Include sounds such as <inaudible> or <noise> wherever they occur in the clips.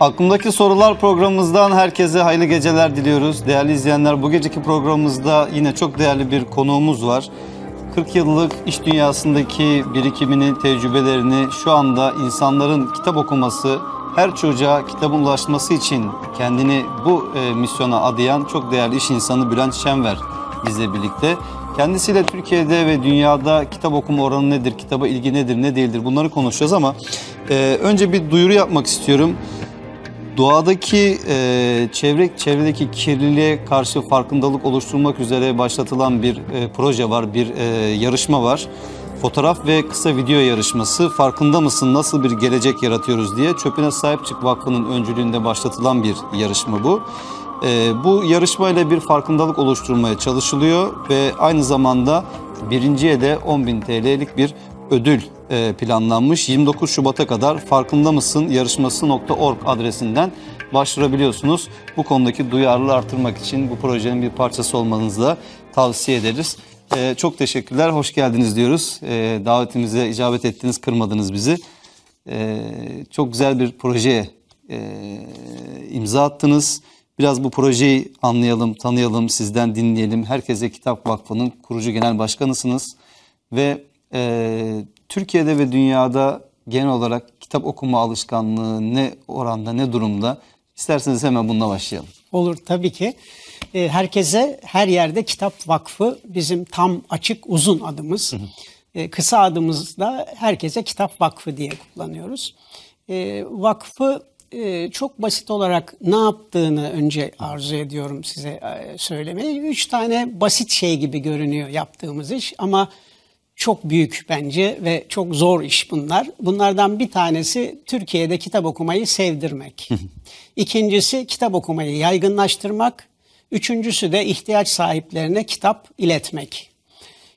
Aklımdaki Sorular programımızdan herkese hayırlı geceler diliyoruz. Değerli izleyenler bu geceki programımızda yine çok değerli bir konuğumuz var. 40 yıllık iş dünyasındaki birikimini, tecrübelerini şu anda insanların kitap okuması, her çocuğa kitabın ulaşması için kendini bu e, misyona adayan çok değerli iş insanı Bülent Şenver bizle birlikte. Kendisiyle Türkiye'de ve dünyada kitap okuma oranı nedir, kitaba ilgi nedir, ne değildir bunları konuşacağız ama e, önce bir duyuru yapmak istiyorum. Doğadaki e, çevre çevredeki kirliliğe karşı farkındalık oluşturmak üzere başlatılan bir e, proje var, bir e, yarışma var. Fotoğraf ve kısa video yarışması farkında mısın nasıl bir gelecek yaratıyoruz diye Çöpüne Sahip Çık Vakfı'nın öncülüğünde başlatılan bir yarışma bu. E, bu yarışmayla bir farkındalık oluşturmaya çalışılıyor ve aynı zamanda birinciye de 10.000 TL'lik bir ödül e, planlanmış. 29 Şubat'a kadar farkında mısın yarışması.org adresinden başvurabiliyorsunuz. Bu konudaki duyarlılığı artırmak için bu projenin bir parçası olmanızı da tavsiye ederiz. Ee, çok teşekkürler, hoş geldiniz diyoruz. Ee, davetimize icabet ettiniz, kırmadınız bizi. Ee, çok güzel bir projeye e, imza attınız. Biraz bu projeyi anlayalım, tanıyalım, sizden dinleyelim. Herkese Kitap Vakfı'nın kurucu genel başkanısınız. Ve e, Türkiye'de ve dünyada genel olarak kitap okuma alışkanlığı ne oranda ne durumda? İsterseniz hemen bununla başlayalım. Olur tabii ki. Ee, herkese her yerde Kitap Vakfı bizim tam açık uzun adımız. Ee, kısa adımız da herkese Kitap Vakfı diye kullanıyoruz. Ee, vakfı e, çok basit olarak ne yaptığını önce arzu ediyorum size e, söylemeyi. Üç tane basit şey gibi görünüyor yaptığımız iş ama çok büyük bence ve çok zor iş bunlar. Bunlardan bir tanesi Türkiye'de kitap okumayı sevdirmek. İkincisi kitap okumayı yaygınlaştırmak. Üçüncüsü de ihtiyaç sahiplerine kitap iletmek.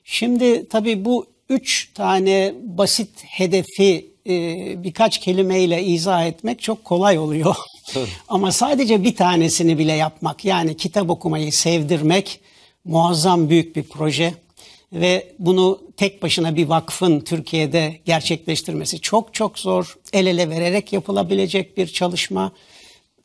Şimdi tabii bu üç tane basit hedefi e, birkaç kelimeyle izah etmek çok kolay oluyor. <laughs> Ama sadece bir tanesini bile yapmak yani kitap okumayı sevdirmek muazzam büyük bir proje ve bunu tek başına bir vakfın Türkiye'de gerçekleştirmesi çok çok zor. El ele vererek yapılabilecek bir çalışma.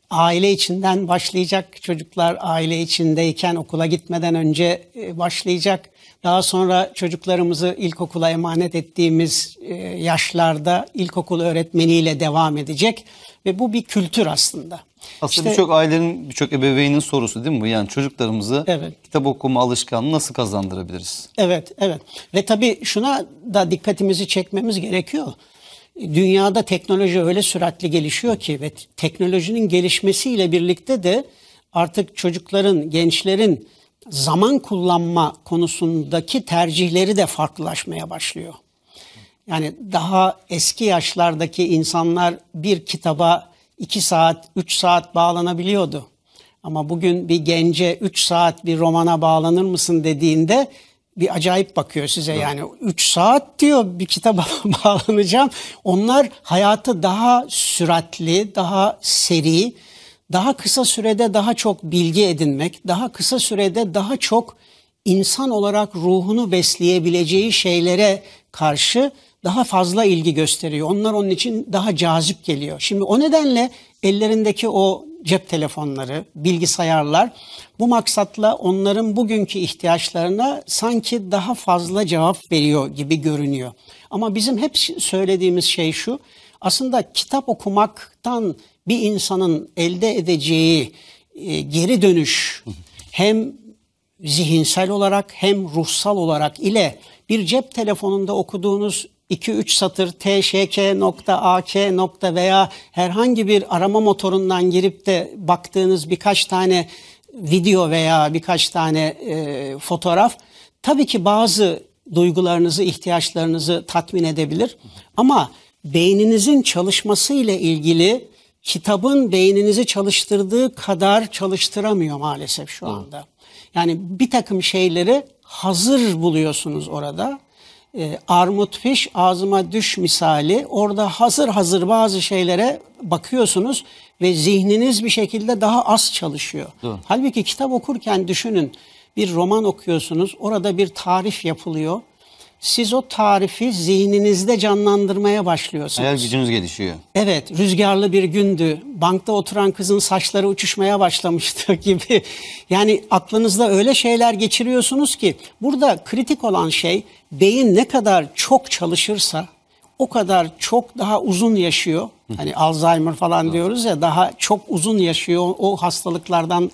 Aile içinden başlayacak. Çocuklar aile içindeyken okula gitmeden önce e, başlayacak. Daha sonra çocuklarımızı ilkokula emanet ettiğimiz e, yaşlarda ilkokul öğretmeniyle devam edecek ve bu bir kültür aslında. Aslında işte, birçok ailenin, birçok ebeveynin sorusu değil mi bu? Yani çocuklarımızı evet. kitap okuma alışkanlığı nasıl kazandırabiliriz? Evet, evet. Ve tabii şuna da dikkatimizi çekmemiz gerekiyor. Dünyada teknoloji öyle süratli gelişiyor ki ve teknolojinin gelişmesiyle birlikte de artık çocukların, gençlerin zaman kullanma konusundaki tercihleri de farklılaşmaya başlıyor. Yani daha eski yaşlardaki insanlar bir kitaba 2 saat, 3 saat bağlanabiliyordu. Ama bugün bir gence 3 saat bir romana bağlanır mısın dediğinde bir acayip bakıyor size evet. yani 3 saat diyor bir kitaba <laughs> bağlanacağım. Onlar hayatı daha süratli, daha seri, daha kısa sürede daha çok bilgi edinmek, daha kısa sürede daha çok insan olarak ruhunu besleyebileceği şeylere karşı daha fazla ilgi gösteriyor. Onlar onun için daha cazip geliyor. Şimdi o nedenle ellerindeki o cep telefonları, bilgisayarlar bu maksatla onların bugünkü ihtiyaçlarına sanki daha fazla cevap veriyor gibi görünüyor. Ama bizim hep söylediğimiz şey şu. Aslında kitap okumaktan bir insanın elde edeceği e, geri dönüş hem zihinsel olarak hem ruhsal olarak ile bir cep telefonunda okuduğunuz 2-3 satır tşk.ak. veya herhangi bir arama motorundan girip de baktığınız birkaç tane video veya birkaç tane e, fotoğraf tabii ki bazı duygularınızı, ihtiyaçlarınızı tatmin edebilir. Ama beyninizin çalışması ile ilgili kitabın beyninizi çalıştırdığı kadar çalıştıramıyor maalesef şu anda. Yani bir takım şeyleri hazır buluyorsunuz orada e, armut piş ağzıma düş misali orada hazır hazır bazı şeylere bakıyorsunuz ve zihniniz bir şekilde daha az çalışıyor. Doğru. Halbuki kitap okurken düşünün bir roman okuyorsunuz orada bir tarif yapılıyor siz o tarifi zihninizde canlandırmaya başlıyorsunuz. Hayal gücünüz gelişiyor. Evet, rüzgarlı bir gündü. Bankta oturan kızın saçları uçuşmaya başlamıştı <laughs> gibi. Yani aklınızda öyle şeyler geçiriyorsunuz ki burada kritik olan şey beyin ne kadar çok çalışırsa o kadar çok daha uzun yaşıyor. Hani Alzheimer falan diyoruz ya daha çok uzun yaşıyor. O hastalıklardan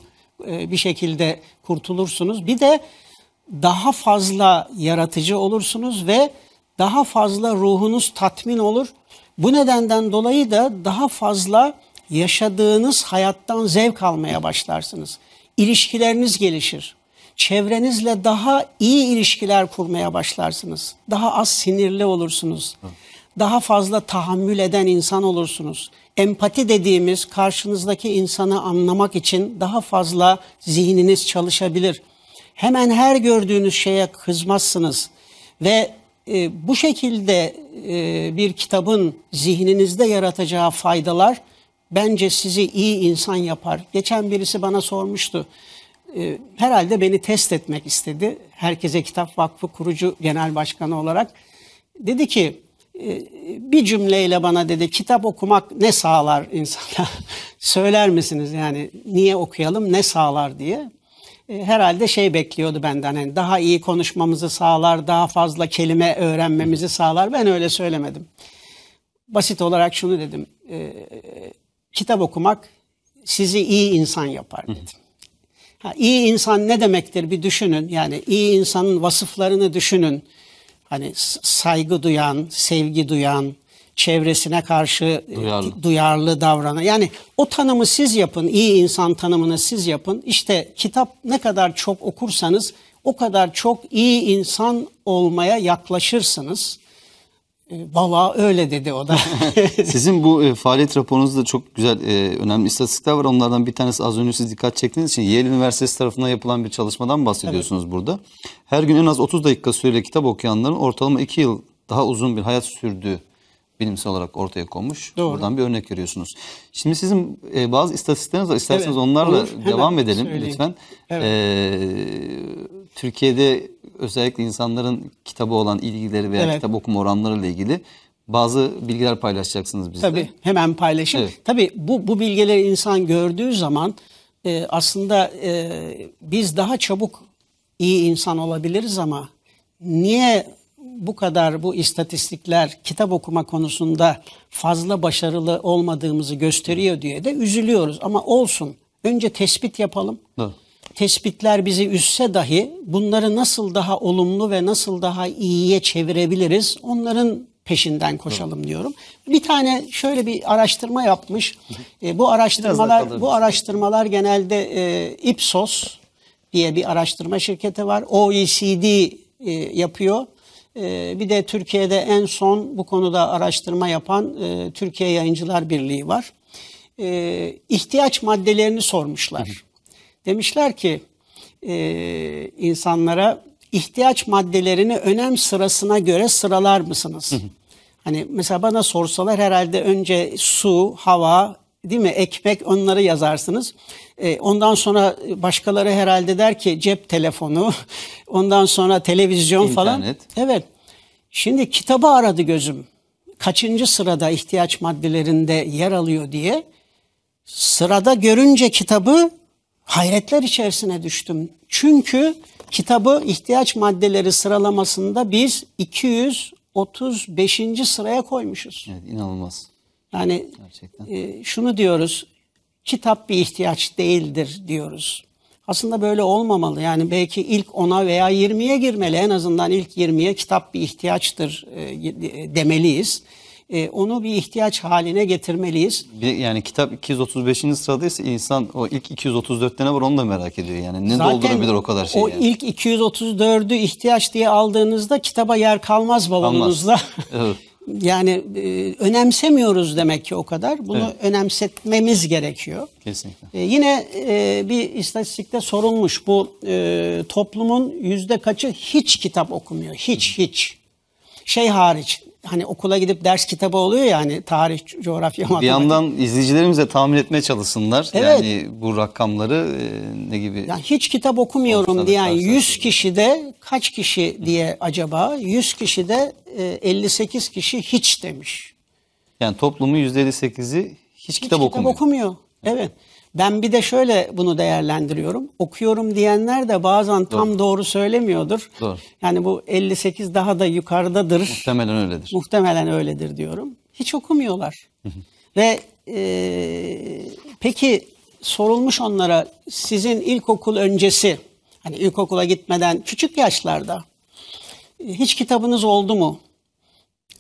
e, bir şekilde kurtulursunuz. Bir de daha fazla yaratıcı olursunuz ve daha fazla ruhunuz tatmin olur. Bu nedenden dolayı da daha fazla yaşadığınız hayattan zevk almaya başlarsınız. İlişkileriniz gelişir. Çevrenizle daha iyi ilişkiler kurmaya başlarsınız. Daha az sinirli olursunuz. Daha fazla tahammül eden insan olursunuz. Empati dediğimiz karşınızdaki insanı anlamak için daha fazla zihniniz çalışabilir. Hemen her gördüğünüz şeye kızmazsınız ve e, bu şekilde e, bir kitabın zihninizde yaratacağı faydalar bence sizi iyi insan yapar. Geçen birisi bana sormuştu. E, herhalde beni test etmek istedi. Herkese Kitap Vakfı kurucu genel başkanı olarak. Dedi ki e, bir cümleyle bana dedi kitap okumak ne sağlar insana? <laughs> Söyler misiniz yani niye okuyalım ne sağlar diye. E, herhalde şey bekliyordu benden hani daha iyi konuşmamızı sağlar, daha fazla kelime öğrenmemizi sağlar. Ben öyle söylemedim. Basit olarak şunu dedim. E, kitap okumak sizi iyi insan yapar dedim. Ha, iyi insan ne demektir bir düşünün. Yani iyi insanın vasıflarını düşünün. Hani saygı duyan, sevgi duyan, çevresine karşı e, duyarlı, duyarlı davranan. Yani o tanımı siz yapın, iyi insan tanımını siz yapın. İşte kitap ne kadar çok okursanız o kadar çok iyi insan olmaya yaklaşırsınız. E, Valla öyle dedi o da. <laughs> Sizin bu e, faaliyet raporunuzda çok güzel e, önemli istatistikler var. Onlardan bir tanesi az önce siz dikkat çektiğiniz için Yale Üniversitesi tarafından yapılan bir çalışmadan bahsediyorsunuz evet. burada. Her gün en az 30 dakika süreyle kitap okuyanların ortalama 2 yıl daha uzun bir hayat sürdüğü bilimsel olarak ortaya konmuş. Doğru. Buradan bir örnek veriyorsunuz. Şimdi sizin e, bazı istatistikleriniz var. İsterseniz evet, onlarla olur. devam Hemen edelim söyleyeyim. lütfen. Evet. E, Türkiye'de özellikle insanların kitabı olan ilgileri veya evet. kitap okuma oranları ile ilgili bazı bilgiler paylaşacaksınız bizle. Tabii hemen paylaşayım. Evet. Tabii bu, bu bilgileri insan gördüğü zaman e, aslında e, biz daha çabuk iyi insan olabiliriz ama niye bu kadar bu istatistikler kitap okuma konusunda fazla başarılı olmadığımızı gösteriyor diye de üzülüyoruz. Ama olsun önce tespit yapalım. Evet. Tespitler bizi üzse dahi bunları nasıl daha olumlu ve nasıl daha iyiye çevirebiliriz onların peşinden koşalım evet. diyorum. Bir tane şöyle bir araştırma yapmış. E, bu araştırmalar bu araştırmalar genelde e, Ipsos diye bir araştırma şirketi var. OECD e, yapıyor. Ee, bir de Türkiye'de en son bu konuda araştırma yapan e, Türkiye Yayıncılar Birliği var. Ee, ihtiyaç maddelerini sormuşlar. Demişler ki e, insanlara ihtiyaç maddelerini önem sırasına göre sıralar mısınız? Hani mesela bana sorsalar herhalde önce su, hava, değil mi ekmek onları yazarsınız. E, ondan sonra başkaları herhalde der ki cep telefonu, <laughs> ondan sonra televizyon İnternet. falan. Evet. Şimdi kitabı aradı gözüm. Kaçıncı sırada ihtiyaç maddelerinde yer alıyor diye. Sırada görünce kitabı hayretler içerisine düştüm. Çünkü kitabı ihtiyaç maddeleri sıralamasında biz 235. sıraya koymuşuz. Evet inanılmaz. Yani Gerçekten. E, şunu diyoruz. Kitap bir ihtiyaç değildir diyoruz. Aslında böyle olmamalı. Yani belki ilk 10'a veya 20'ye girmeli. En azından ilk 20'ye kitap bir ihtiyaçtır e, demeliyiz. E, onu bir ihtiyaç haline getirmeliyiz. yani kitap 235. sıradaysa insan o ilk 234'te ne var onu da merak ediyor. Yani ne Zaten doldurabilir o kadar şey? O yani. ilk 234'ü ihtiyaç diye aldığınızda kitaba yer kalmaz babanızda. Evet. <laughs> Yani e, önemsemiyoruz demek ki o kadar. Bunu evet. önemsetmemiz gerekiyor. Kesinlikle. E, yine e, bir istatistikte sorulmuş bu e, toplumun yüzde kaçı hiç kitap okumuyor. Hiç hiç. Şey hariç hani okula gidip ders kitabı oluyor ya hani tarih, coğrafya, matematik. Bir yandan izleyicilerimiz de tahmin etmeye çalışsınlar. Evet. Yani bu rakamları e, ne gibi? Yani hiç kitap okumuyorum diyen yani 100 kişide kaç kişi diye acaba? 100 kişide e, 58 kişi hiç demiş. Yani toplumun %58'i hiç, hiç kitap, kitap okumuyor. okumuyor. Evet. evet. Ben bir de şöyle bunu değerlendiriyorum. Okuyorum diyenler de bazen tam doğru, doğru söylemiyordur. Doğru. Yani bu 58 daha da yukarıdadır. Muhtemelen öyledir. Muhtemelen öyledir diyorum. Hiç okumuyorlar. Ve e, peki sorulmuş onlara sizin ilkokul öncesi, hani ilkokula gitmeden küçük yaşlarda hiç kitabınız oldu mu?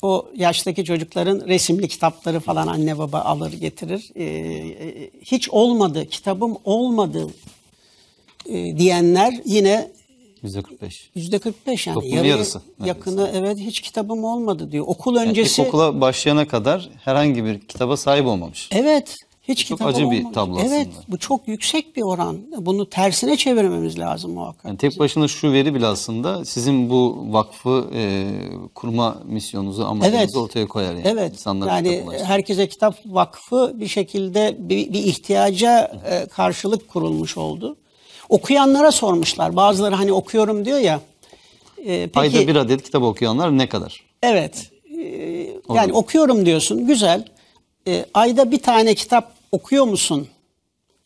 o yaştaki çocukların resimli kitapları falan anne baba alır getirir. E, hiç olmadı, kitabım olmadı e, diyenler yine Yüzde 45. Yüzde 45 yani. yarı, yarısı. Neredeyse. Yakını evet hiç kitabım olmadı diyor. Okul öncesi. Yani okula başlayana kadar herhangi bir kitaba sahip olmamış. Evet hiç çok kitap acı bir tablo aslında. Evet bu çok yüksek bir oran. Bunu tersine çevirmemiz lazım muhakkak. Yani tek başına şu veri bile aslında sizin bu vakfı e, kurma misyonunuzu amacınızı evet. ortaya koyar. Yani. Evet İnsanlara yani kitap herkese kitap vakfı bir şekilde bir, bir ihtiyaca e, karşılık kurulmuş oldu. Okuyanlara sormuşlar. Bazıları hani okuyorum diyor ya. E, peki, Ayda bir adet kitap okuyanlar ne kadar? Evet. E, yani Olur. okuyorum diyorsun güzel e, ayda bir tane kitap okuyor musun?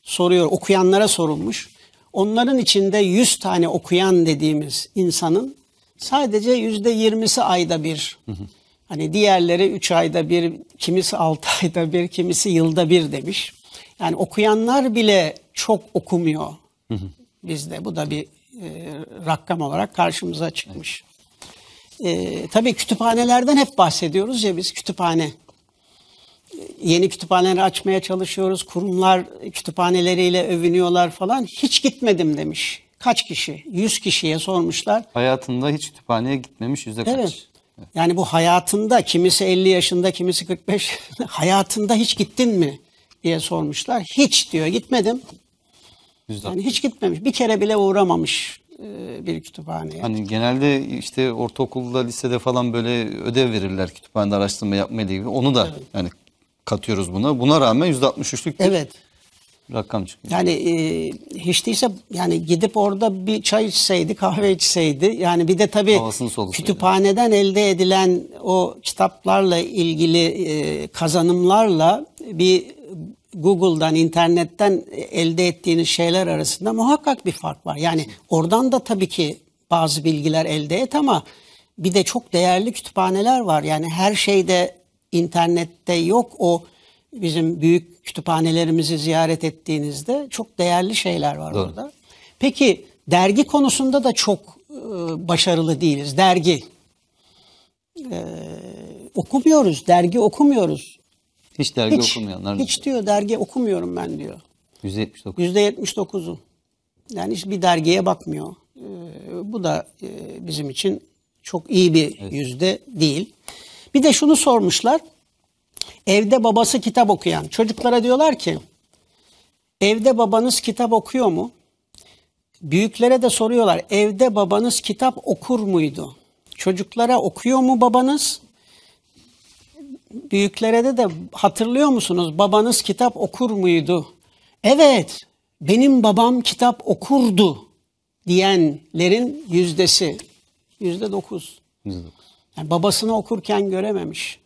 Soruyor, okuyanlara sorulmuş. Onların içinde 100 tane okuyan dediğimiz insanın sadece yüzde yirmisi ayda bir. Hani diğerleri üç ayda bir, kimisi altı <laughs> ayda bir, kimisi yılda bir demiş. Yani okuyanlar bile çok okumuyor bizde. Bu da bir e, rakam olarak karşımıza çıkmış. E, tabii kütüphanelerden hep bahsediyoruz ya biz kütüphane yeni kütüphaneleri açmaya çalışıyoruz. Kurumlar kütüphaneleriyle övünüyorlar falan. Hiç gitmedim demiş. Kaç kişi? 100 kişiye sormuşlar. Hayatında hiç kütüphaneye gitmemiş yüzde kaç? Evet. Yani bu hayatında kimisi 50 yaşında, kimisi 45. <laughs> hayatında hiç gittin mi diye sormuşlar. Hiç diyor gitmedim. %60. Yani hiç gitmemiş. Bir kere bile uğramamış e, bir kütüphaneye. Hani genelde işte ortaokulda, lisede falan böyle ödev verirler kütüphanede araştırma yapmaya diye. Onu da evet. yani katıyoruz buna. Buna rağmen %63'lük evet. rakam çıkıyor. Yani e, hiç değilse yani gidip orada bir çay içseydi, kahve içseydi yani bir de tabii kütüphaneden elde edilen o kitaplarla ilgili e, kazanımlarla bir Google'dan, internetten elde ettiğiniz şeyler arasında muhakkak bir fark var. Yani oradan da tabii ki bazı bilgiler elde et ama bir de çok değerli kütüphaneler var. Yani her şeyde internette yok o bizim büyük kütüphanelerimizi ziyaret ettiğinizde çok değerli şeyler var Doğru. orada. Peki dergi konusunda da çok e, başarılı değiliz. Dergi e, okumuyoruz, dergi okumuyoruz. Hiç dergi hiç, okumayanlar. Hiç diyor dergi okumuyorum ben diyor. %79. %79'u. Yani hiç bir dergiye bakmıyor. E, bu da e, bizim için çok iyi bir evet. yüzde değil. Bir de şunu sormuşlar. Evde babası kitap okuyan çocuklara diyorlar ki evde babanız kitap okuyor mu? Büyüklere de soruyorlar evde babanız kitap okur muydu? Çocuklara okuyor mu babanız? Büyüklere de de hatırlıyor musunuz babanız kitap okur muydu? Evet benim babam kitap okurdu diyenlerin yüzdesi yüzde dokuz. Yüzde dokuz. Yani babasını okurken görememiş.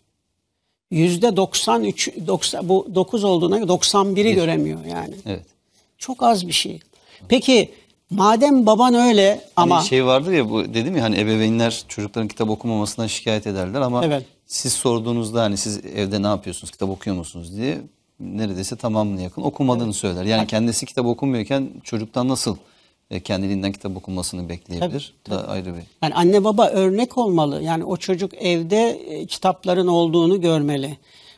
Yüzde 93, 90, bu 9 olduğuna 91'i evet. göremiyor yani. Evet. Çok az bir şey. Peki madem baban öyle hani ama... Hani şey vardır ya bu dedim ya hani ebeveynler çocukların kitap okumamasından şikayet ederler ama evet. siz sorduğunuzda hani siz evde ne yapıyorsunuz kitap okuyor musunuz diye neredeyse tamamına yakın okumadığını evet. söyler. Yani kendisi kitap okumuyorken çocuktan nasıl e, kendiliğinden kitap okumasını bekleyebilir. Tabii, tabii. Da ayrı bir. Yani anne baba örnek olmalı. Yani o çocuk evde e, kitapların olduğunu görmeli.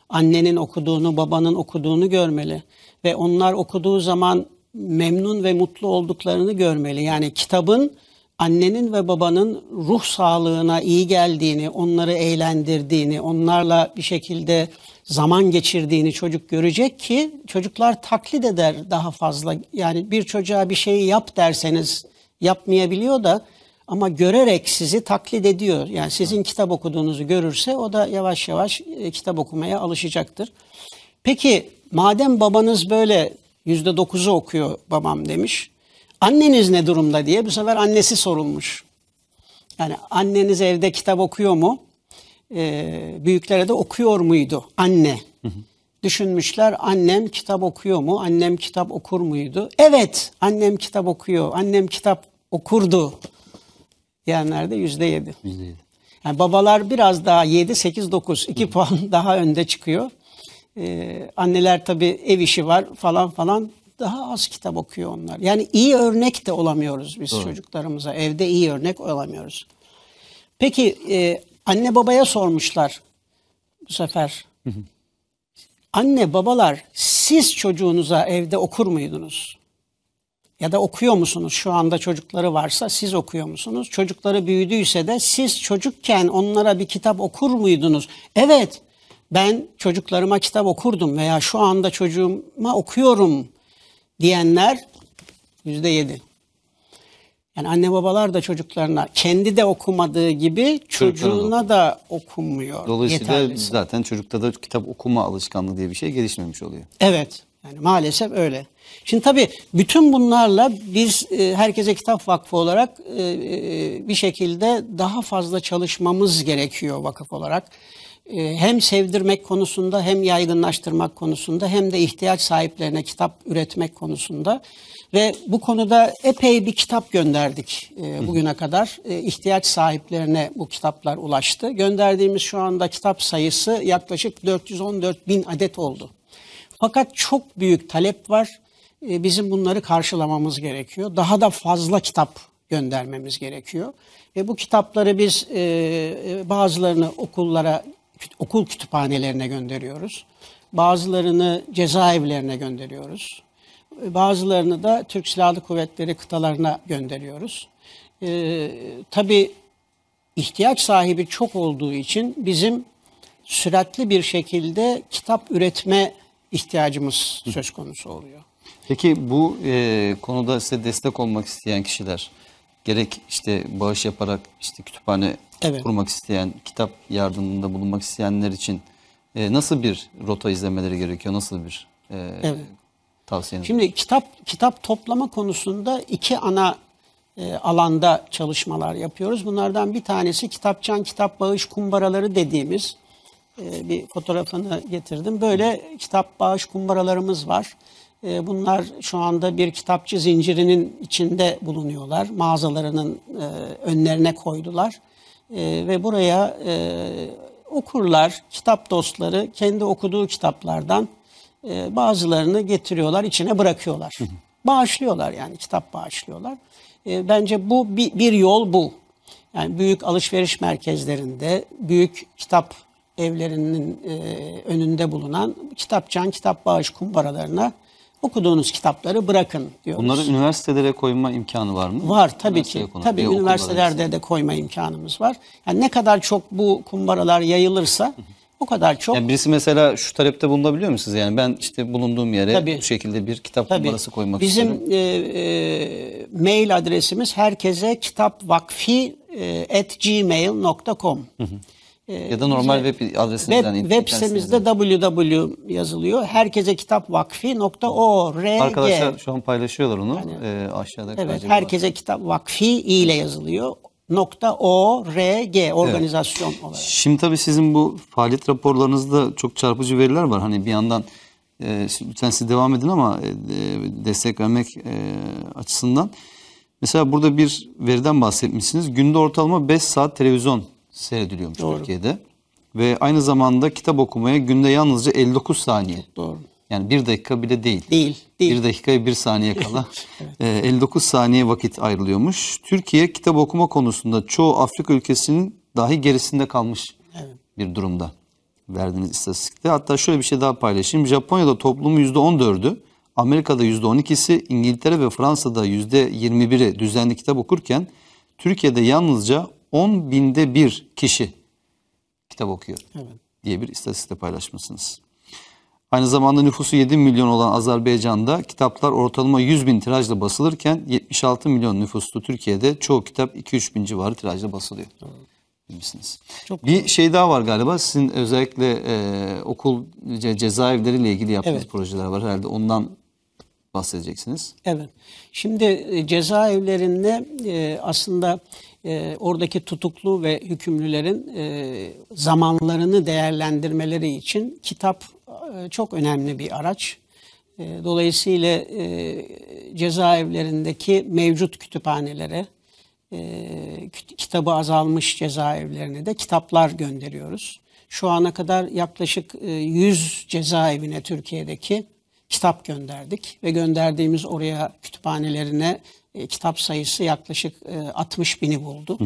Annenin okuduğunu, babanın okuduğunu görmeli ve onlar okuduğu zaman memnun ve mutlu olduklarını görmeli. Yani kitabın annenin ve babanın ruh sağlığına iyi geldiğini, onları eğlendirdiğini, onlarla bir şekilde zaman geçirdiğini çocuk görecek ki çocuklar taklit eder daha fazla. Yani bir çocuğa bir şeyi yap derseniz yapmayabiliyor da ama görerek sizi taklit ediyor. Yani sizin kitap okuduğunuzu görürse o da yavaş yavaş e, kitap okumaya alışacaktır. Peki madem babanız böyle yüzde dokuzu okuyor babam demiş. Anneniz ne durumda diye bu sefer annesi sorulmuş. Yani anneniz evde kitap okuyor mu? e, büyüklere de okuyor muydu anne? Düşünmüşler annem kitap okuyor mu? Annem kitap okur muydu? Evet annem kitap okuyor. Annem kitap okurdu diyenlerde yüzde yedi. Yani babalar biraz daha yedi sekiz dokuz iki puan <laughs> daha önde çıkıyor. Ee, anneler tabii ev işi var falan falan daha az kitap okuyor onlar. Yani iyi örnek de olamıyoruz biz Doğru. çocuklarımıza. Evde iyi örnek olamıyoruz. Peki e, Anne babaya sormuşlar bu sefer. Anne babalar siz çocuğunuza evde okur muydunuz? Ya da okuyor musunuz? Şu anda çocukları varsa siz okuyor musunuz? Çocukları büyüdüyse de siz çocukken onlara bir kitap okur muydunuz? Evet ben çocuklarıma kitap okurdum veya şu anda çocuğuma okuyorum diyenler yüzde yedi. Yani anne babalar da çocuklarına kendi de okumadığı gibi çocuğuna da okumuyor. Dolayısıyla yeterlisi. zaten çocukta da kitap okuma alışkanlığı diye bir şey gelişmemiş oluyor. Evet. Yani maalesef öyle. Şimdi tabii bütün bunlarla biz e, herkese kitap vakfı olarak e, e, bir şekilde daha fazla çalışmamız gerekiyor vakıf olarak. E, hem sevdirmek konusunda hem yaygınlaştırmak konusunda hem de ihtiyaç sahiplerine kitap üretmek konusunda ve bu konuda epey bir kitap gönderdik e, bugüne kadar. E, ihtiyaç sahiplerine bu kitaplar ulaştı. Gönderdiğimiz şu anda kitap sayısı yaklaşık 414 bin adet oldu. Fakat çok büyük talep var. Bizim bunları karşılamamız gerekiyor. Daha da fazla kitap göndermemiz gerekiyor. Ve bu kitapları biz bazılarını okullara okul kütüphanelerine gönderiyoruz. Bazılarını cezaevlerine gönderiyoruz. Bazılarını da Türk Silahlı Kuvvetleri kıtalarına gönderiyoruz. Ee, tabii ihtiyaç sahibi çok olduğu için bizim süratli bir şekilde kitap üretme ihtiyacımız söz konusu oluyor. Peki bu e, konuda size destek olmak isteyen kişiler gerek işte bağış yaparak işte kütüphane evet. kurmak isteyen, kitap yardımında bulunmak isteyenler için e, nasıl bir rota izlemeleri gerekiyor? Nasıl bir e, evet. tavsiyeniz? Şimdi kitap kitap toplama konusunda iki ana e, alanda çalışmalar yapıyoruz. Bunlardan bir tanesi kitapçan kitap bağış kumbaraları dediğimiz e, bir fotoğrafını getirdim. Böyle kitap bağış kumbaralarımız var. E, bunlar şu anda bir kitapçı zincirinin içinde bulunuyorlar. Mağazalarının e, önlerine koydular. E, ve buraya okurlar, kitap dostları kendi okuduğu kitaplardan bazılarını getiriyorlar, içine bırakıyorlar. Bağışlıyorlar yani kitap bağışlıyorlar. bence bu bir, yol bu. Yani büyük alışveriş merkezlerinde, büyük kitap evlerinin önünde bulunan kitapçan, kitap bağış kumbaralarına okuduğunuz kitapları bırakın diyoruz. Bunları üniversitelere koyma imkanı var mı? Var tabii ki. Konu, tabii e, üniversitelerde de koyma imkanımız var. Yani ne kadar çok bu kumbaralar yayılırsa o kadar çok. Yani birisi mesela şu talepte bulunabiliyor mu size? Yani ben işte bulunduğum yere tabii, bu şekilde bir kitap tabii. kumbarası koymak Bizim, istiyorum. Bizim e, e, mail adresimiz herkese kitapvakfi@gmail.com. e, Hı hı. Ee, ya da normal bize, web adresinden web, web sitemizde www yazılıyor. Herkese kitap vakfi.org. Arkadaşlar şu an paylaşıyorlar onu. Yani, ee, aşağıda Evet, herkese var. kitap vakfi ile yazılıyor. Nokta .org organizasyon evet. olarak. Şimdi tabii sizin bu faaliyet raporlarınızda çok çarpıcı veriler var. Hani bir yandan e, lütfen siz devam edin ama e, destek vermek e, açısından. Mesela burada bir veriden bahsetmişsiniz. Günde ortalama 5 saat televizyon seyrediliyormuş Doğru. Türkiye'de. Ve aynı zamanda kitap okumaya günde yalnızca 59 saniye. Doğru. Yani bir dakika bile değil. Değil. değil. Bir dakikaya bir saniye kala <laughs> evet. 59 e, saniye vakit ayrılıyormuş. Türkiye kitap okuma konusunda çoğu Afrika ülkesinin dahi gerisinde kalmış evet. bir durumda verdiğiniz istatistikte. Hatta şöyle bir şey daha paylaşayım. Japonya'da toplumu %14'ü, Amerika'da %12'si, İngiltere ve Fransa'da %21'i düzenli kitap okurken Türkiye'de yalnızca 10 binde bir kişi kitap okuyor evet. diye bir istatistik paylaşmışsınız. Aynı zamanda nüfusu 7 milyon olan Azerbaycan'da kitaplar ortalama 100 bin tirajla basılırken 76 milyon nüfuslu Türkiye'de çoğu kitap 2-3 bin civarı tirajla basılıyor. Evet. Bilmişsiniz. Çok bir şey daha var galiba sizin özellikle e, okul ce, cezaevleriyle ilgili yaptığınız evet. projeler var herhalde ondan bahsedeceksiniz. Evet şimdi e, cezaevlerinde e, aslında e, oradaki tutuklu ve hükümlülerin e, zamanlarını değerlendirmeleri için kitap e, çok önemli bir araç. E, dolayısıyla e, cezaevlerindeki mevcut kütüphanelere, e, kitabı azalmış cezaevlerine de kitaplar gönderiyoruz. Şu ana kadar yaklaşık 100 e, cezaevine Türkiye'deki kitap gönderdik ve gönderdiğimiz oraya kütüphanelerine e, kitap sayısı yaklaşık 60 e, bini buldu.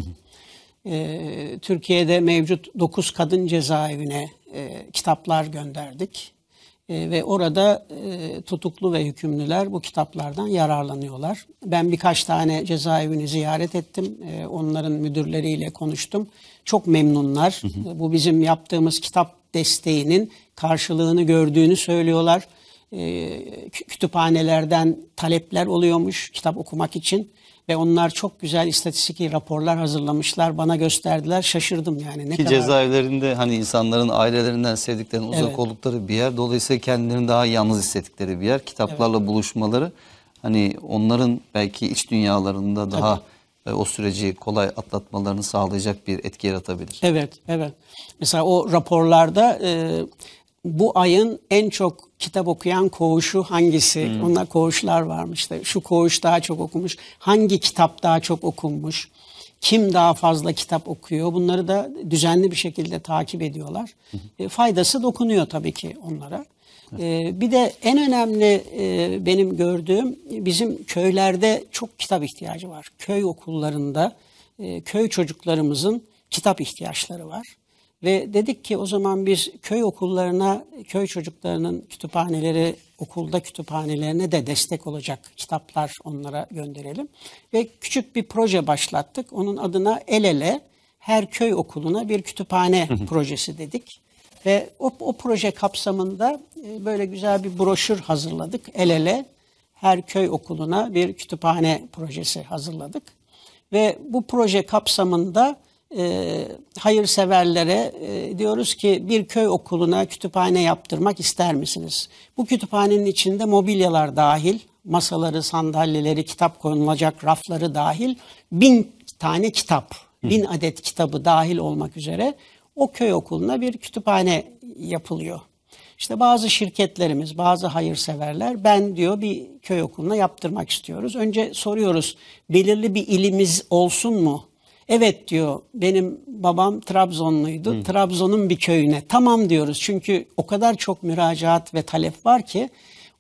E, Türkiye'de mevcut 9 kadın cezaevine kitaplar gönderdik. ve orada tutuklu ve hükümlüler bu kitaplardan yararlanıyorlar. Ben birkaç tane cezaevini ziyaret ettim. onların müdürleriyle konuştum. Çok memnunlar. Hı hı. bu bizim yaptığımız kitap desteğinin karşılığını gördüğünü söylüyorlar. Ee, kütüphanelerden talepler oluyormuş kitap okumak için ve onlar çok güzel istatistik raporlar hazırlamışlar. Bana gösterdiler. Şaşırdım yani. Ne Ki kadar... cezaevlerinde hani insanların ailelerinden sevdiklerinin uzak evet. oldukları bir yer. Dolayısıyla kendilerini daha yalnız hissettikleri bir yer. Kitaplarla evet. buluşmaları hani onların belki iç dünyalarında daha Tabii e, o süreci kolay atlatmalarını sağlayacak bir etki yaratabilir. Evet, evet. Mesela o raporlarda e, bu ayın en çok kitap okuyan koğuşu hangisi? Hmm. Onlar koğuşlar varmış. İşte şu koğuş daha çok okumuş. Hangi kitap daha çok okunmuş? Kim daha fazla kitap okuyor? Bunları da düzenli bir şekilde takip ediyorlar. Hmm. E, faydası dokunuyor tabii ki onlara. E, bir de en önemli e, benim gördüğüm bizim köylerde çok kitap ihtiyacı var. Köy okullarında e, köy çocuklarımızın kitap ihtiyaçları var. Ve dedik ki o zaman biz köy okullarına, köy çocuklarının kütüphaneleri, okulda kütüphanelerine de destek olacak kitaplar onlara gönderelim. Ve küçük bir proje başlattık. Onun adına El Ele her köy okuluna bir kütüphane projesi dedik. Ve o, o proje kapsamında e, böyle güzel bir broşür hazırladık. El Ele her köy okuluna bir kütüphane projesi hazırladık. Ve bu proje kapsamında e, hayırseverlere e, diyoruz ki bir köy okuluna kütüphane yaptırmak ister misiniz? Bu kütüphanenin içinde mobilyalar dahil, masaları, sandalyeleri, kitap konulacak rafları dahil bin tane kitap, bin adet kitabı dahil olmak üzere o köy okuluna bir kütüphane yapılıyor. İşte bazı şirketlerimiz, bazı hayırseverler ben diyor bir köy okuluna yaptırmak istiyoruz. Önce soruyoruz belirli bir ilimiz olsun mu Evet diyor benim babam Trabzonluydu. Hı. Trabzon'un bir köyüne. Tamam diyoruz çünkü o kadar çok müracaat ve talep var ki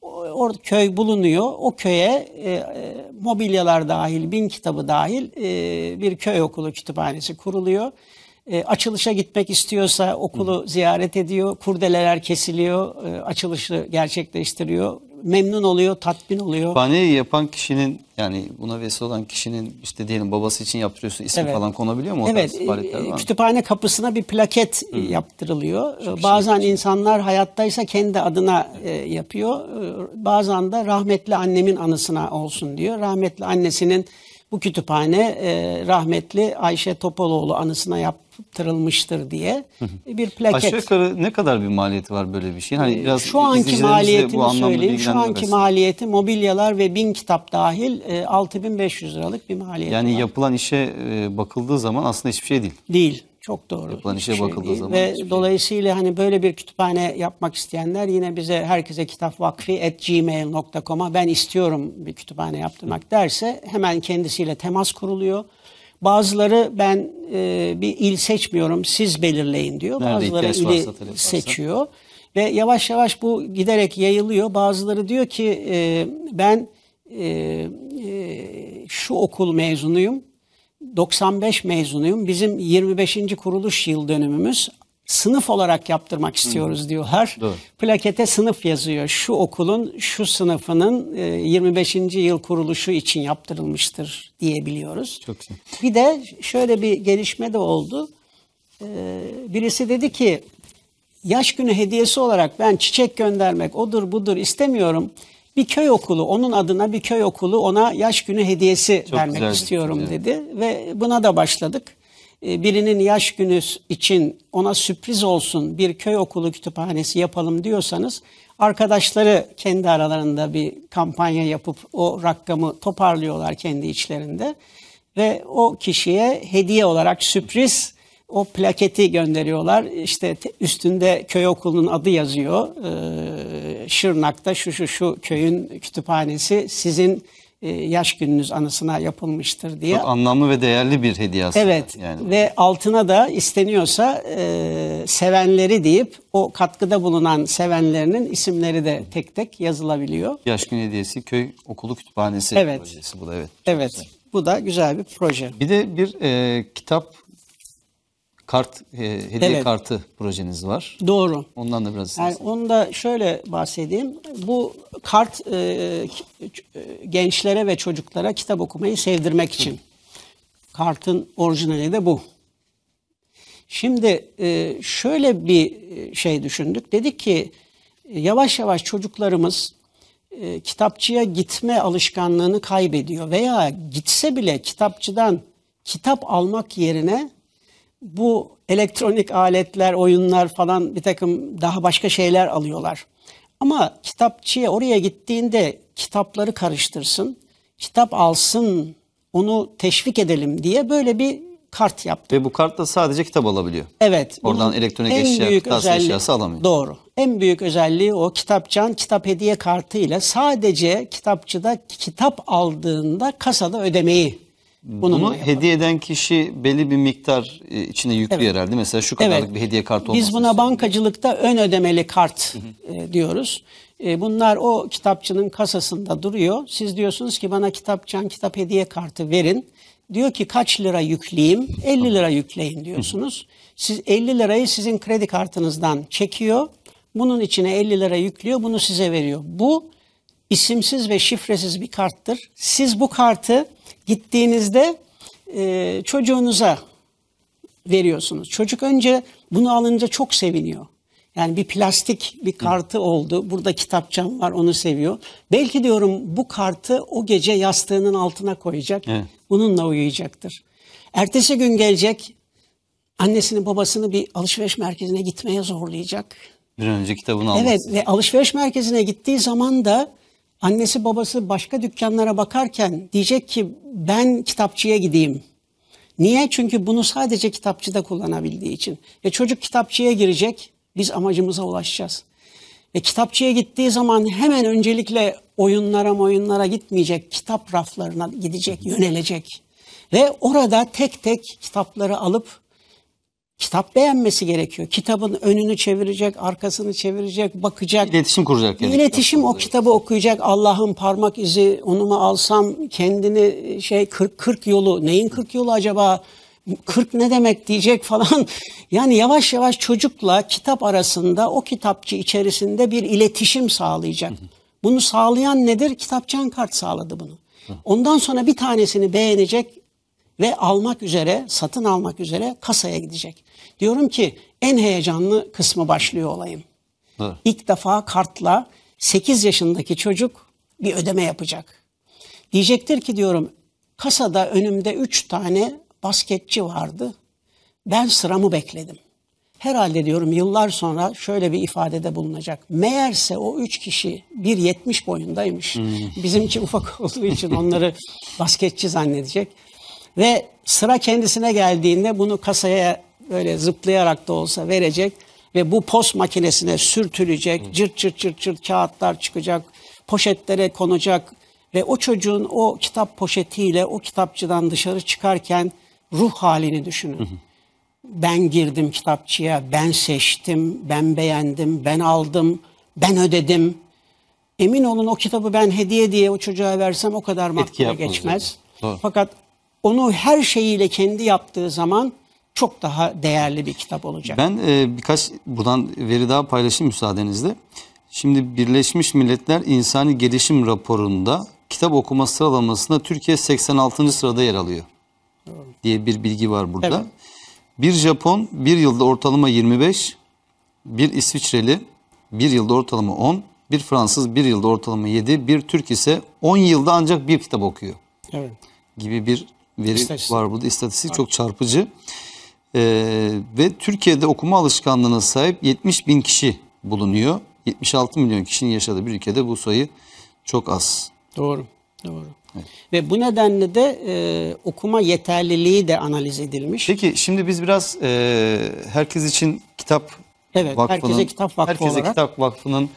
orada köy bulunuyor. O köye e, e, mobilyalar dahil, bin kitabı dahil e, bir köy okulu kütüphanesi kuruluyor. E, açılışa gitmek istiyorsa okulu Hı. ziyaret ediyor, kurdeleler kesiliyor, e, açılışı gerçekleştiriyor. Memnun oluyor, tatmin oluyor. Kütüphaneyi yapan kişinin yani buna vesile olan kişinin işte diyelim babası için yaptırıyorsun isim evet. falan konabiliyor mu? O evet, e, kütüphane kapısına bir plaket Hı. yaptırılıyor. Çok Bazen şey insanlar hayattaysa kendi adına evet. e, yapıyor. E, bazen de rahmetli annemin anısına olsun diyor. Rahmetli annesinin bu kütüphane e, rahmetli Ayşe Topaloğlu anısına yaptı yaptırılmıştır diye bir plaket. Aşağı yukarı ne kadar bir maliyeti var böyle bir şeyin? Hani ee, biraz şu anki maliyetini bu söyleyeyim. Şu anki maliyeti mobilyalar ve bin kitap dahil 6500 e, liralık bir maliyet. Yani var. yapılan işe e, bakıldığı zaman aslında hiçbir şey değil. Değil. Çok doğru. Yapılan işe şey bakıldığı değil. zaman. Ve şey. dolayısıyla şey. hani böyle bir kütüphane yapmak isteyenler yine bize herkese kitap vakfi at gmail.com'a ben istiyorum bir kütüphane yaptırmak derse hemen kendisiyle temas kuruluyor. Bazıları ben e, bir il seçmiyorum siz belirleyin diyor. Nerede Bazıları ili varsa, seçiyor. Varsa. Ve yavaş yavaş bu giderek yayılıyor. Bazıları diyor ki e, ben e, e, şu okul mezunuyum. 95 mezunuyum. Bizim 25. kuruluş yıl dönümümüz sınıf olarak yaptırmak istiyoruz Hı. diyorlar. Doğru. Plakete sınıf yazıyor. Şu okulun şu sınıfının 25. E, yıl kuruluşu için yaptırılmıştır diyebiliyoruz. Çok iyi. Bir de şöyle bir gelişme de oldu. E, birisi dedi ki yaş günü hediyesi olarak ben çiçek göndermek odur budur istemiyorum. Bir köy okulu, onun adına bir köy okulu ona yaş günü hediyesi Çok vermek istiyorum şey. dedi ve buna da başladık. Ee, birinin yaş günü için ona sürpriz olsun bir köy okulu kütüphanesi yapalım diyorsanız arkadaşları kendi aralarında bir kampanya yapıp o rakamı toparlıyorlar kendi içlerinde ve o kişiye hediye olarak sürpriz o plaketi gönderiyorlar. İşte üstünde köy okulunun adı yazıyor. Ee, Şırnak'ta şu şu şu köyün kütüphanesi sizin e, yaş gününüz anısına yapılmıştır diye. Çok anlamlı ve değerli bir hediye aslında. Evet yani. ve altına da isteniyorsa e, sevenleri deyip o katkıda bulunan sevenlerinin isimleri de tek tek yazılabiliyor. Yaş günü hediyesi köy okulu kütüphanesi evet. projesi bu da evet. Evet güzel. bu da güzel bir proje. Bir de bir e, kitap kart e, hediye evet. kartı projeniz var. Doğru. Ondan da biraz yani onu da şöyle bahsedeyim. Bu kart e, e, gençlere ve çocuklara kitap okumayı sevdirmek için. Hı. Kartın orijinali de bu. Şimdi e, şöyle bir e, şey düşündük. Dedik ki e, yavaş yavaş çocuklarımız e, kitapçıya gitme alışkanlığını kaybediyor veya gitse bile kitapçıdan kitap almak yerine bu elektronik aletler, oyunlar falan bir takım daha başka şeyler alıyorlar. Ama kitapçıya oraya gittiğinde kitapları karıştırsın, kitap alsın, onu teşvik edelim diye böyle bir kart yaptı. Ve bu kartla sadece kitap alabiliyor. Evet. Oradan elektronik en eşya, büyük özelliği, eşyası alamıyor. Doğru. En büyük özelliği o kitapçan kitap hediye kartıyla sadece kitapçıda kitap aldığında kasada ödemeyi Bununla Bunu hediye eden kişi belli bir miktar e, içine yüklüyor evet. herhalde. Mesela şu kadarlık evet. bir hediye kartı olması. Biz buna bankacılıkta ön ödemeli kart e, diyoruz. E, bunlar o kitapçının kasasında duruyor. Siz diyorsunuz ki bana kitapçan kitap hediye kartı verin. Diyor ki kaç lira yükleyeyim? 50 lira yükleyin diyorsunuz. Siz 50 lirayı sizin kredi kartınızdan çekiyor. Bunun içine 50 lira yüklüyor. Bunu size veriyor. Bu isimsiz ve şifresiz bir karttır. Siz bu kartı gittiğinizde e, çocuğunuza veriyorsunuz. Çocuk önce bunu alınca çok seviniyor. Yani bir plastik bir kartı oldu. Burada kitapçam var onu seviyor. Belki diyorum bu kartı o gece yastığının altına koyacak. Evet. Bununla uyuyacaktır. Ertesi gün gelecek annesini babasını bir alışveriş merkezine gitmeye zorlayacak. Bir önce kitabını alması. Evet ve alışveriş merkezine gittiği zaman da annesi babası başka dükkanlara bakarken diyecek ki ben kitapçıya gideyim. Niye? Çünkü bunu sadece kitapçıda kullanabildiği için. Ve çocuk kitapçıya girecek, biz amacımıza ulaşacağız. Ve kitapçıya gittiği zaman hemen öncelikle oyunlara oyunlara gitmeyecek, kitap raflarına gidecek, yönelecek. Ve orada tek tek kitapları alıp Kitap beğenmesi gerekiyor. Kitabın önünü çevirecek, arkasını çevirecek, bakacak. İletişim kuracak. Yani İletişim kitap o kitabı okuyacak. Allah'ın parmak izi onu mu alsam kendini e, şey 40 40 yolu neyin 40 yolu acaba? 40 ne demek diyecek falan. <laughs> Yani yavaş yavaş çocukla kitap arasında o kitapçı içerisinde bir iletişim sağlayacak. Bunu sağlayan nedir? Kitapçı kart sağladı bunu. Ondan sonra bir tanesini beğenecek, ve almak üzere, satın almak üzere kasaya gidecek. Diyorum ki en heyecanlı kısmı başlıyor olayım. Hı. İlk defa kartla 8 yaşındaki çocuk bir ödeme yapacak. Diyecektir ki diyorum kasada önümde 3 tane basketçi vardı. Ben sıramı bekledim. Herhalde diyorum yıllar sonra şöyle bir ifadede bulunacak. Meğerse o üç kişi bir yetmiş boyundaymış. Hmm. Bizimki ufak olduğu için onları <laughs> basketçi zannedecek. Ve sıra kendisine geldiğinde bunu kasaya böyle zıplayarak da olsa verecek ve bu post makinesine sürtülecek, cırt cırt cırt cırt kağıtlar çıkacak, poşetlere konacak ve o çocuğun o kitap poşetiyle o kitapçıdan dışarı çıkarken ruh halini düşünün. Ben girdim kitapçıya, ben seçtim, ben beğendim, ben aldım, ben ödedim. Emin olun o kitabı ben hediye diye o çocuğa versem o kadar makbule geçmez. Doğru. Fakat onu her şeyiyle kendi yaptığı zaman çok daha değerli bir kitap olacak. Ben e, birkaç buradan veri daha paylaşayım müsaadenizle. Şimdi Birleşmiş Milletler İnsani Gelişim Raporu'nda kitap okuma sıralamasında Türkiye 86. sırada yer alıyor diye bir bilgi var burada. Evet. Bir Japon bir yılda ortalama 25, bir İsviçreli bir yılda ortalama 10, bir Fransız bir yılda ortalama 7, bir Türk ise 10 yılda ancak bir kitap okuyor. Evet. Gibi bir veri İstatistik. var burada. İstatistik çok çarpıcı. Ee, ve Türkiye'de okuma alışkanlığına sahip 70 bin kişi bulunuyor. 76 milyon kişinin yaşadığı bir ülkede bu sayı çok az. Doğru, doğru. Evet. Ve bu nedenle de e, okuma yeterliliği de analiz edilmiş. Peki şimdi biz biraz e, herkes için kitap evet, vakfının, herkese kitap vakfı herkese olarak. kitap vakfının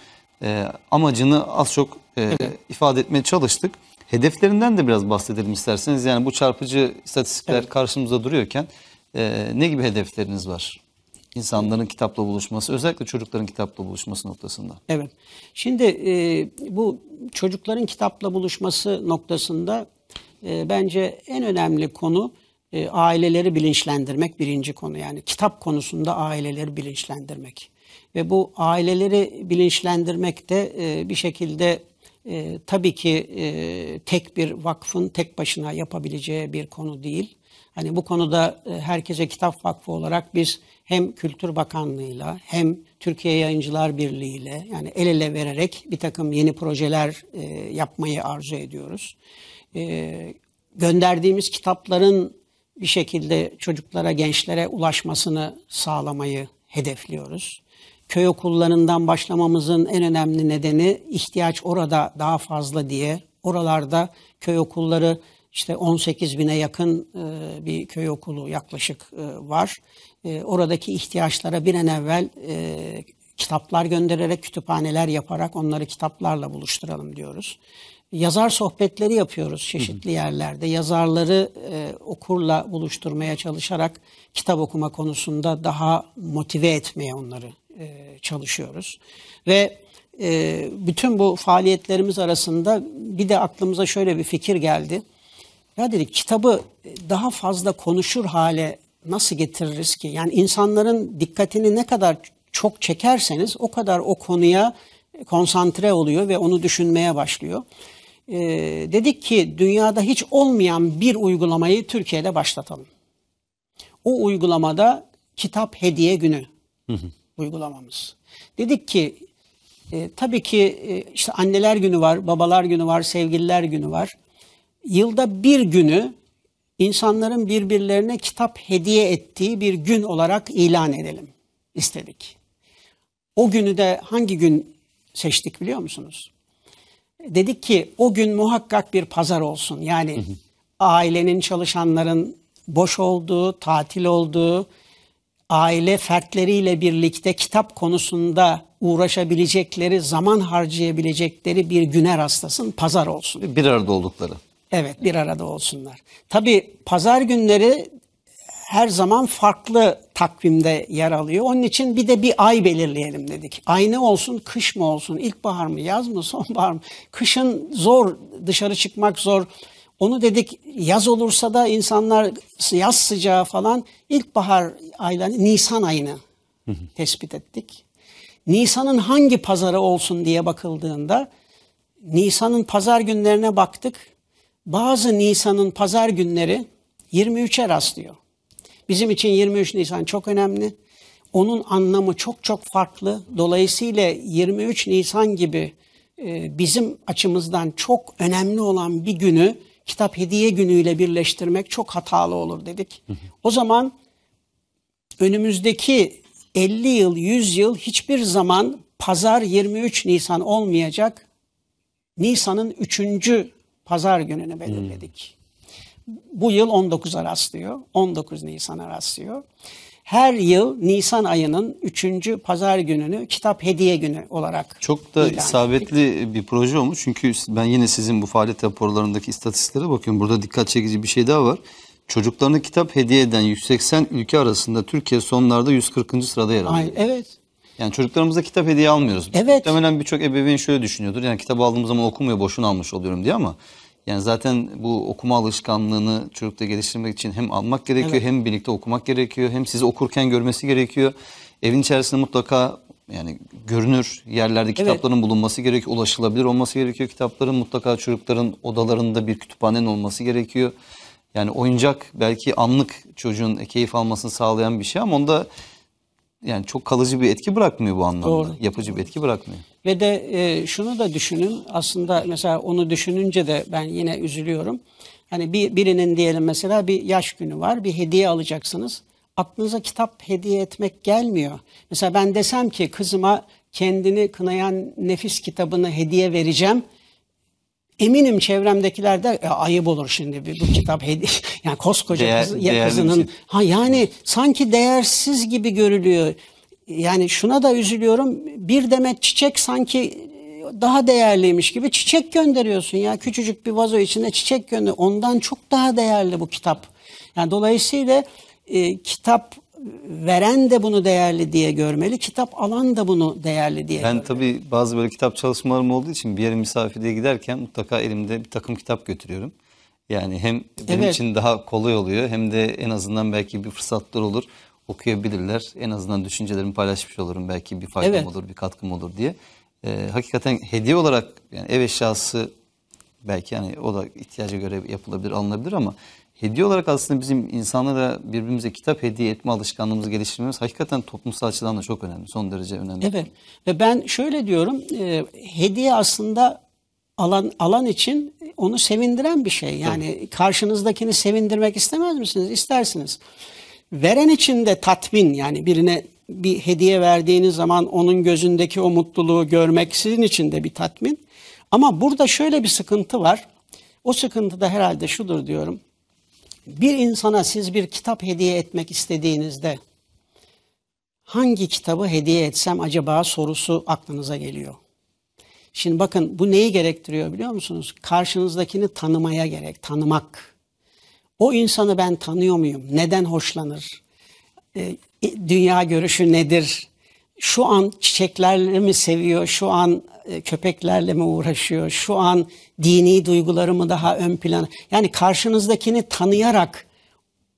e, amacını az çok e, evet. ifade etmeye çalıştık. Hedeflerinden de biraz bahsedelim isterseniz. Yani bu çarpıcı istatistikler evet. karşımıza duruyorken e, ne gibi hedefleriniz var? İnsanların kitapla buluşması, özellikle çocukların kitapla buluşması noktasında. Evet. Şimdi e, bu çocukların kitapla buluşması noktasında e, bence en önemli konu e, aileleri bilinçlendirmek birinci konu. Yani kitap konusunda aileleri bilinçlendirmek. Ve bu aileleri bilinçlendirmek de e, bir şekilde e, tabii ki e, tek bir vakfın tek başına yapabileceği bir konu değil. Hani bu konuda e, herkese kitap vakfı olarak biz hem Kültür Bakanlığı'yla hem Türkiye Yayıncılar Birliğiyle yani el ele vererek bir takım yeni projeler e, yapmayı arzu ediyoruz. E, gönderdiğimiz kitapların bir şekilde çocuklara, gençlere ulaşmasını sağlamayı hedefliyoruz köy okullarından başlamamızın en önemli nedeni ihtiyaç orada daha fazla diye. Oralarda köy okulları işte 18 bine yakın e, bir köy okulu yaklaşık e, var. E, oradaki ihtiyaçlara bir an evvel kitaplar göndererek, kütüphaneler yaparak onları kitaplarla buluşturalım diyoruz. Yazar sohbetleri yapıyoruz çeşitli yerlerde. Yazarları okurla buluşturmaya çalışarak kitap okuma konusunda daha motive etmeye onları e, çalışıyoruz. Ve e, bütün bu faaliyetlerimiz arasında bir de aklımıza şöyle bir fikir geldi. Ya dedik kitabı daha fazla konuşur hale nasıl getiririz ki? Yani insanların dikkatini ne kadar çok çekerseniz o kadar o konuya konsantre oluyor ve onu düşünmeye başlıyor. Ee, dedik ki dünyada hiç olmayan bir uygulamayı Türkiye'de başlatalım. O uygulamada kitap hediye günü. Hı hı uygulamamız. Dedik ki e, tabii ki e, işte anneler günü var, babalar günü var, sevgililer günü var. Yılda bir günü insanların birbirlerine kitap hediye ettiği bir gün olarak ilan edelim istedik. O günü de hangi gün seçtik biliyor musunuz? Dedik ki o gün muhakkak bir pazar olsun. Yani ailenin, çalışanların boş olduğu, tatil olduğu, aile fertleriyle birlikte kitap konusunda uğraşabilecekleri, zaman harcayabilecekleri bir güne rastlasın, pazar olsun. Bir arada oldukları. Evet, bir arada olsunlar. Tabii pazar günleri her zaman farklı takvimde yer alıyor. Onun için bir de bir ay belirleyelim dedik. Ay ne olsun, kış mı olsun, ilkbahar mı, yaz mı, sonbahar mı? Kışın zor, dışarı çıkmak zor. Onu dedik yaz olursa da insanlar yaz sıcağı falan ilkbahar aylarını, Nisan ayını tespit ettik. Nisan'ın hangi pazarı olsun diye bakıldığında Nisan'ın pazar günlerine baktık. Bazı Nisan'ın pazar günleri 23'e rastlıyor. Bizim için 23 Nisan çok önemli. Onun anlamı çok çok farklı. Dolayısıyla 23 Nisan gibi e, bizim açımızdan çok önemli olan bir günü kitap hediye günüyle birleştirmek çok hatalı olur dedik. O zaman önümüzdeki 50 yıl, 100 yıl hiçbir zaman pazar 23 Nisan olmayacak. Nisan'ın 3. pazar gününü belirledik. Bu yıl 19'a rastlıyor. 19 Nisan'a rastlıyor her yıl Nisan ayının 3. pazar gününü kitap hediye günü olarak Çok da isabetli ettik. bir proje olmuş. Çünkü ben yine sizin bu faaliyet raporlarındaki istatistiklere bakıyorum. Burada dikkat çekici bir şey daha var. Çocuklarına kitap hediye eden 180 ülke arasında Türkiye sonlarda 140. sırada yer alıyor. Ay, evet. Yani çocuklarımıza kitap hediye almıyoruz. evet. Muhtemelen birçok ebeveyn şöyle düşünüyordur. Yani kitap aldığımız zaman okumuyor, boşuna almış oluyorum diye ama yani zaten bu okuma alışkanlığını çocukta geliştirmek için hem almak gerekiyor evet. hem birlikte okumak gerekiyor. Hem sizi okurken görmesi gerekiyor. Evin içerisinde mutlaka yani görünür yerlerde kitapların evet. bulunması gerekiyor. Ulaşılabilir olması gerekiyor kitapların. Mutlaka çocukların odalarında bir kütüphanenin olması gerekiyor. Yani oyuncak belki anlık çocuğun keyif almasını sağlayan bir şey ama onda yani çok kalıcı bir etki bırakmıyor bu anlamda. Doğru. Yapıcı bir etki bırakmıyor. Ve de e, şunu da düşünün aslında mesela onu düşününce de ben yine üzülüyorum. Hani bir, birinin diyelim mesela bir yaş günü var bir hediye alacaksınız. Aklınıza kitap hediye etmek gelmiyor. Mesela ben desem ki kızıma kendini kınayan nefis kitabını hediye vereceğim. Eminim çevremdekiler de ya ayıp olur şimdi bu, bu kitap hediye <laughs> yani koskoca Değer, kız, ya kızının şey. ha yani sanki değersiz gibi görülüyor yani şuna da üzülüyorum. Bir demet çiçek sanki daha değerliymiş gibi çiçek gönderiyorsun ya. Küçücük bir vazo içinde çiçek gönder. Ondan çok daha değerli bu kitap. Yani dolayısıyla e, kitap veren de bunu değerli diye görmeli. Kitap alan da bunu değerli diye Ben tabii bazı böyle kitap çalışmalarım olduğu için bir yere misafirliğe giderken mutlaka elimde bir takım kitap götürüyorum. Yani hem benim evet. için daha kolay oluyor hem de en azından belki bir fırsatlar olur okuyabilirler. En azından düşüncelerimi paylaşmış olurum. Belki bir faydam evet. olur, bir katkım olur diye. E, hakikaten hediye olarak yani ev eşyası belki yani o da ihtiyaca göre yapılabilir, alınabilir ama hediye olarak aslında bizim insanlara birbirimize kitap hediye etme alışkanlığımız geliştirmemiz hakikaten toplumsal açıdan da çok önemli. Son derece önemli. Evet. Ve ben şöyle diyorum. E, hediye aslında alan alan için onu sevindiren bir şey. Yani Tabii. karşınızdakini sevindirmek istemez misiniz? İstersiniz. Veren için de tatmin yani birine bir hediye verdiğiniz zaman onun gözündeki o mutluluğu görmek sizin için de bir tatmin. Ama burada şöyle bir sıkıntı var. O sıkıntı da herhalde şudur diyorum. Bir insana siz bir kitap hediye etmek istediğinizde hangi kitabı hediye etsem acaba sorusu aklınıza geliyor. Şimdi bakın bu neyi gerektiriyor biliyor musunuz? Karşınızdakini tanımaya gerek, tanımak. O insanı ben tanıyor muyum? Neden hoşlanır? E, dünya görüşü nedir? Şu an çiçeklerle mi seviyor? Şu an e, köpeklerle mi uğraşıyor? Şu an dini duyguları mı daha ön plana? Yani karşınızdakini tanıyarak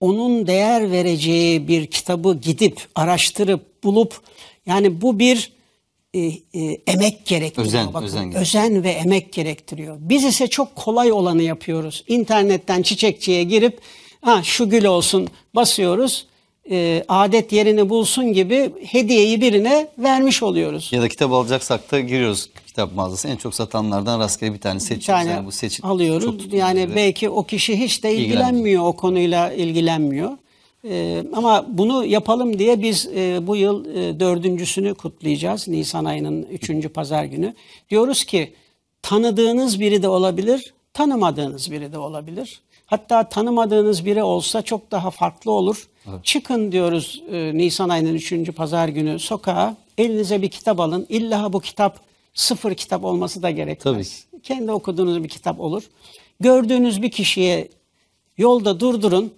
onun değer vereceği bir kitabı gidip araştırıp bulup yani bu bir e, e, emek gerektiriyor. Özen, Bakın, özen, özen ve emek gerektiriyor. Biz ise çok kolay olanı yapıyoruz. İnternetten çiçekçiye girip ha şu gül olsun basıyoruz. E, adet yerini bulsun gibi hediyeyi birine vermiş oluyoruz. Ya da kitap alacaksak da giriyoruz kitap mağazası. En çok satanlardan rastgele bir tane seçiyoruz. yani bu seçim alıyoruz. Yani belki o kişi hiç de ilgilenmiyor, ilgilenmiyor o konuyla ilgilenmiyor. Ee, ama bunu yapalım diye biz e, bu yıl e, dördüncüsünü kutlayacağız. Nisan ayının üçüncü pazar günü. Diyoruz ki tanıdığınız biri de olabilir, tanımadığınız biri de olabilir. Hatta tanımadığınız biri olsa çok daha farklı olur. Evet. Çıkın diyoruz e, Nisan ayının üçüncü pazar günü sokağa, elinize bir kitap alın. İlla bu kitap sıfır kitap olması da gerekmez. Tabii. Kendi okuduğunuz bir kitap olur. Gördüğünüz bir kişiye yolda durdurun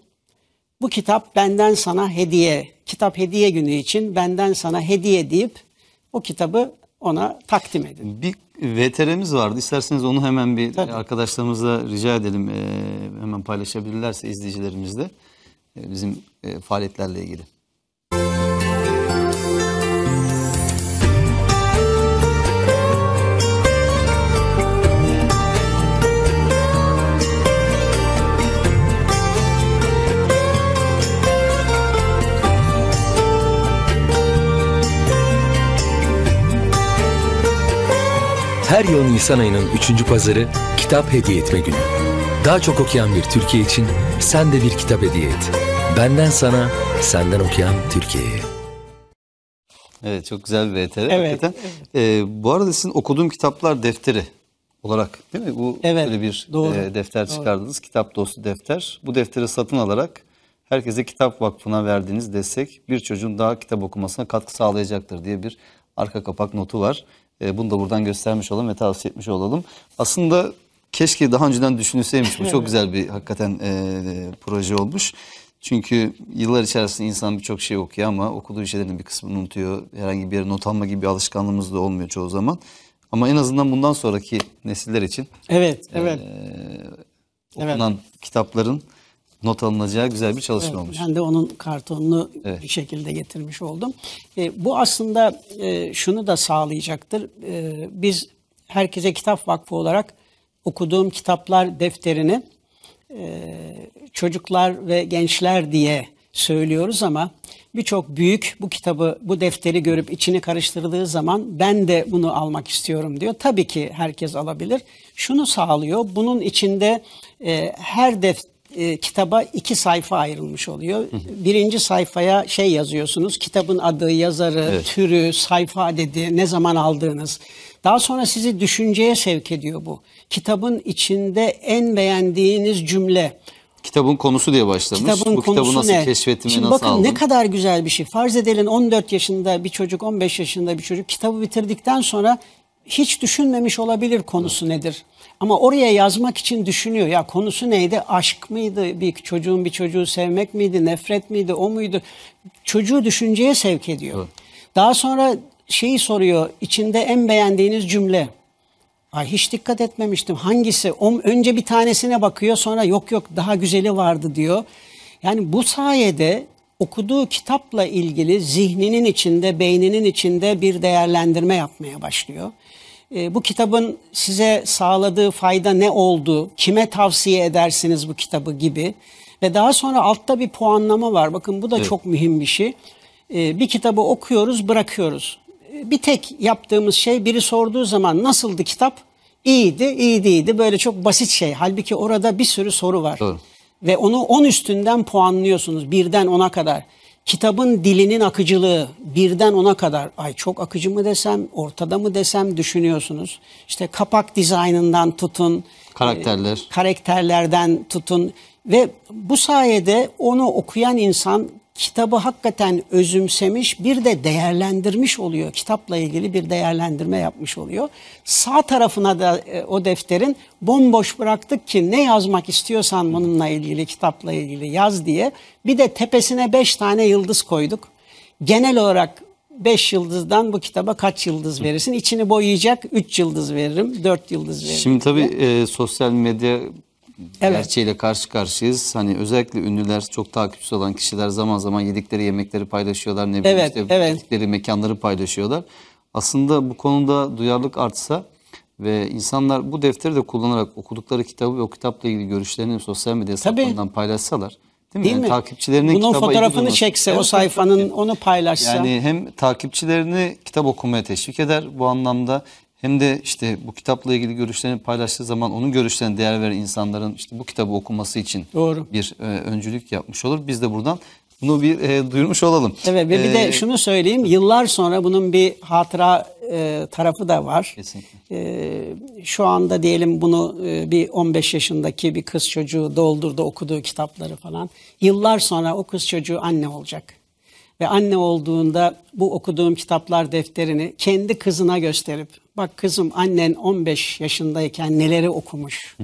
bu kitap benden sana hediye, kitap hediye günü için benden sana hediye deyip o kitabı ona takdim edin. Bir VTR'miz vardı. İsterseniz onu hemen bir Tabii. arkadaşlarımıza rica edelim. Ee, hemen paylaşabilirlerse izleyicilerimizle e, bizim e, faaliyetlerle ilgili. her yıl Nisan ayının 3. pazarı kitap hediye etme günü. Daha çok okuyan bir Türkiye için sen de bir kitap hediye et. Benden sana, senden okuyan Türkiye'ye. Evet çok güzel bir VTR. Evet. Ee, bu arada sizin okuduğum kitaplar defteri olarak değil mi? Bu evet, böyle bir doğru, e, defter doğru. çıkardınız. Kitap dostu defter. Bu defteri satın alarak herkese Kitap Vakfı'na verdiğiniz destek bir çocuğun daha kitap okumasına katkı sağlayacaktır diye bir arka kapak notu var. E, bunu da buradan göstermiş olalım ve tavsiye etmiş olalım. Aslında keşke daha önceden düşünülseymiş bu. Çok güzel bir hakikaten e, proje olmuş. Çünkü yıllar içerisinde insan birçok şey okuyor ama okuduğu şeylerin bir kısmını unutuyor. Herhangi bir yere not alma gibi bir alışkanlığımız da olmuyor çoğu zaman. Ama en azından bundan sonraki nesiller için evet, e, evet. E, okunan evet. kitapların not alınacağı güzel bir çalışma evet, olmuş. Ben de onun kartonunu evet. bir şekilde getirmiş oldum. E, bu aslında e, şunu da sağlayacaktır. E, biz herkese kitap vakfı olarak okuduğum kitaplar defterini e, çocuklar ve gençler diye söylüyoruz ama birçok büyük bu kitabı, bu defteri görüp içini karıştırdığı zaman ben de bunu almak istiyorum diyor. Tabii ki herkes alabilir. Şunu sağlıyor, bunun içinde e, her defter e, kitaba iki sayfa ayrılmış oluyor. Birinci sayfaya şey yazıyorsunuz, kitabın adı, yazarı, evet. türü, sayfa dedi, ne zaman aldığınız. Daha sonra sizi düşünceye sevk ediyor bu. Kitabın içinde en beğendiğiniz cümle. Kitabın konusu diye başlamış. Kitabın bu konusu kitabı nasıl ne? keşfettim Şimdi nasıl bakın aldım? ne kadar güzel bir şey. Farz edelim 14 yaşında bir çocuk, 15 yaşında bir çocuk kitabı bitirdikten sonra hiç düşünmemiş olabilir konusu evet. nedir? Ama oraya yazmak için düşünüyor. Ya konusu neydi? Aşk mıydı? Bir çocuğun bir çocuğu sevmek miydi? Nefret miydi? O muydu? Çocuğu düşünceye sevk ediyor. Hı. Daha sonra şeyi soruyor. İçinde en beğendiğiniz cümle. Ay hiç dikkat etmemiştim. Hangisi? O, önce bir tanesine bakıyor sonra yok yok daha güzeli vardı diyor. Yani bu sayede okuduğu kitapla ilgili zihninin içinde, beyninin içinde bir değerlendirme yapmaya başlıyor. Ee, bu kitabın size sağladığı fayda ne oldu? Kime tavsiye edersiniz bu kitabı gibi. Ve daha sonra altta bir puanlama var. Bakın bu da evet. çok mühim bir şey. Ee, bir kitabı okuyoruz, bırakıyoruz. Ee, bir tek yaptığımız şey biri sorduğu zaman nasıldı kitap? İyiydi, iyiydi, iyiydi. Böyle çok basit şey. Halbuki orada bir sürü soru var. Doğru. Ve onu 10 üstünden puanlıyorsunuz birden 10'a kadar kitabın dilinin akıcılığı birden ona kadar ay çok akıcı mı desem ortada mı desem düşünüyorsunuz. İşte kapak dizaynından tutun. Karakterler. E, karakterlerden tutun ve bu sayede onu okuyan insan kitabı hakikaten özümsemiş bir de değerlendirmiş oluyor. Kitapla ilgili bir değerlendirme yapmış oluyor. Sağ tarafına da e, o defterin bomboş bıraktık ki ne yazmak istiyorsan bununla ilgili kitapla ilgili yaz diye. Bir de tepesine beş tane yıldız koyduk. Genel olarak beş yıldızdan bu kitaba kaç yıldız verirsin? İçini boyayacak üç yıldız veririm, dört yıldız veririm. Şimdi tabii e, sosyal medya evet. gerçeğiyle karşı karşıyayız. Hani özellikle ünlüler, çok takipçisi olan kişiler zaman zaman yedikleri yemekleri paylaşıyorlar. Ne bileyim evet, işte evet. gittikleri mekanları paylaşıyorlar. Aslında bu konuda duyarlılık artsa ve insanlar bu defteri de kullanarak okudukları kitabı ve o kitapla ilgili görüşlerini sosyal medya hesaplarından paylaşsalar Değil mi? Değil yani mi? Takipçilerinin Bunun fotoğrafını çekse evet, o sayfanın onu paylaşsa. Yani hem takipçilerini kitap okumaya teşvik eder bu anlamda hem de işte bu kitapla ilgili görüşlerini paylaştığı zaman onun görüşlerine değer veren insanların işte bu kitabı okuması için Doğru. bir e, öncülük yapmış olur. Biz de buradan bunu bir e, duyurmuş olalım. Evet ve bir ee, de e, şunu söyleyeyim yıllar sonra bunun bir hatıra e, tarafı da var. Kesinlikle. E, şu anda diyelim bunu e, bir 15 yaşındaki bir kız çocuğu doldurdu okuduğu kitapları falan. Yıllar sonra o kız çocuğu anne olacak. Ve anne olduğunda bu okuduğum kitaplar defterini kendi kızına gösterip Bak kızım annen 15 yaşındayken neleri okumuş.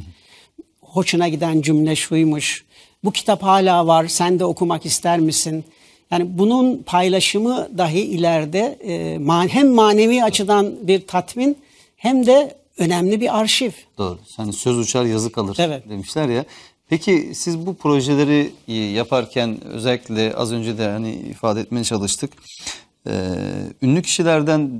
Hoşuna giden cümle şuymuş. Bu kitap hala var. Sen de okumak ister misin? Yani bunun paylaşımı dahi ileride e, hem manevi açıdan bir tatmin hem de önemli bir arşiv. Doğru. Yani söz uçar yazı kalır evet. demişler ya. Peki siz bu projeleri e, yaparken özellikle az önce de hani ifade etmeye çalıştık. Ee, ünlü kişilerden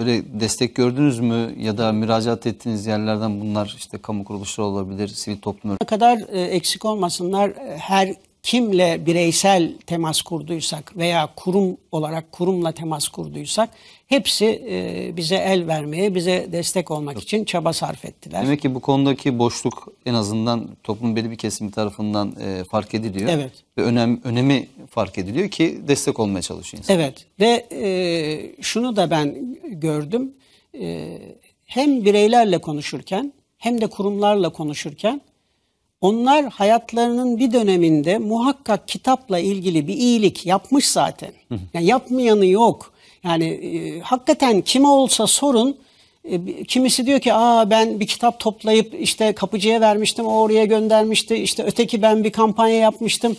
Böyle destek gördünüz mü ya da müracaat ettiğiniz yerlerden bunlar işte kamu kuruluşları olabilir, sivil toplum Ne kadar e, eksik olmasınlar e, her kimle bireysel temas kurduysak veya kurum olarak kurumla temas kurduysak hepsi e, bize el vermeye, bize destek olmak için çaba sarf ettiler. Demek ki bu konudaki boşluk en azından toplumun belli bir kesimi tarafından e, fark ediliyor. Evet. Ve önem, önemi fark ediliyor ki destek olmaya çalışıyor insan. Evet ve e, şunu da ben gördüm. hem bireylerle konuşurken hem de kurumlarla konuşurken onlar hayatlarının bir döneminde muhakkak kitapla ilgili bir iyilik yapmış zaten. Yani yapmayanı yok. Yani e, hakikaten kime olsa sorun e, kimisi diyor ki aa ben bir kitap toplayıp işte kapıcıya vermiştim oraya göndermişti işte öteki ben bir kampanya yapmıştım.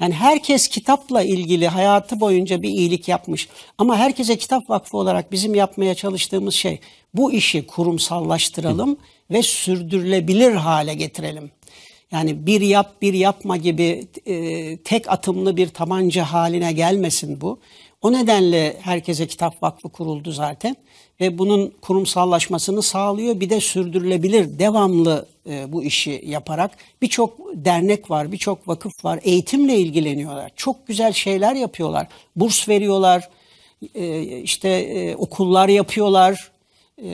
Yani herkes kitapla ilgili hayatı boyunca bir iyilik yapmış. Ama herkese kitap vakfı olarak bizim yapmaya çalıştığımız şey bu işi kurumsallaştıralım Hı. ve sürdürülebilir hale getirelim. Yani bir yap bir yapma gibi e, tek atımlı bir tabanca haline gelmesin bu. O nedenle herkese kitap vakfı kuruldu zaten ve bunun kurumsallaşmasını sağlıyor. Bir de sürdürülebilir devamlı e, bu işi yaparak birçok dernek var, birçok vakıf var. Eğitimle ilgileniyorlar. Çok güzel şeyler yapıyorlar. Burs veriyorlar. E, işte e, okullar yapıyorlar. E,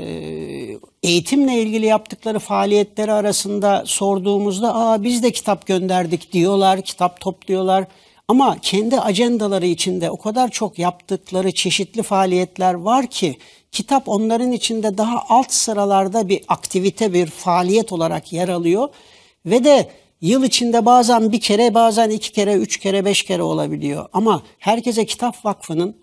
eğitimle ilgili yaptıkları faaliyetleri arasında sorduğumuzda Aa, biz de kitap gönderdik diyorlar, kitap topluyorlar. Ama kendi acendaları içinde o kadar çok yaptıkları çeşitli faaliyetler var ki kitap onların içinde daha alt sıralarda bir aktivite, bir faaliyet olarak yer alıyor. Ve de yıl içinde bazen bir kere, bazen iki kere, üç kere, beş kere olabiliyor. Ama herkese Kitap Vakfı'nın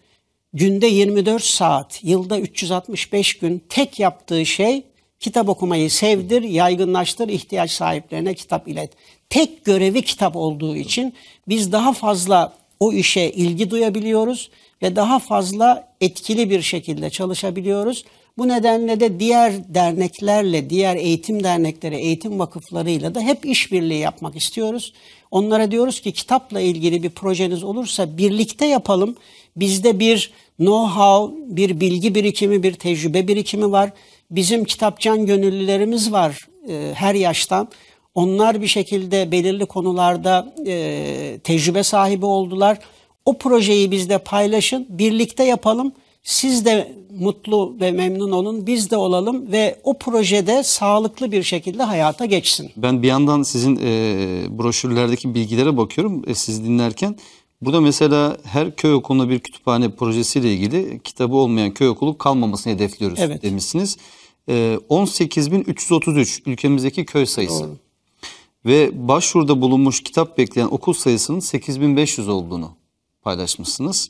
günde 24 saat, yılda 365 gün tek yaptığı şey Kitap okumayı sevdir, yaygınlaştır, ihtiyaç sahiplerine kitap ilet. Tek görevi kitap olduğu için biz daha fazla o işe ilgi duyabiliyoruz ve daha fazla etkili bir şekilde çalışabiliyoruz. Bu nedenle de diğer derneklerle, diğer eğitim dernekleri, eğitim vakıflarıyla da hep işbirliği yapmak istiyoruz. Onlara diyoruz ki kitapla ilgili bir projeniz olursa birlikte yapalım. Bizde bir know-how, bir bilgi birikimi, bir tecrübe birikimi var. Bizim kitapçan gönüllülerimiz var e, her yaştan. Onlar bir şekilde belirli konularda e, tecrübe sahibi oldular. O projeyi bizde paylaşın, birlikte yapalım. Siz de mutlu ve memnun olun, biz de olalım ve o projede sağlıklı bir şekilde hayata geçsin. Ben bir yandan sizin e, broşürlerdeki bilgilere bakıyorum e, siz dinlerken. Burada mesela her köy okuluna bir kütüphane projesiyle ilgili kitabı olmayan köy okulu kalmamasını hedefliyoruz evet. demişsiniz. Evet. 18.333 e, ülkemizdeki köy sayısı. Doğru. Ve başvuruda bulunmuş kitap bekleyen okul sayısının 8500 olduğunu paylaşmışsınız.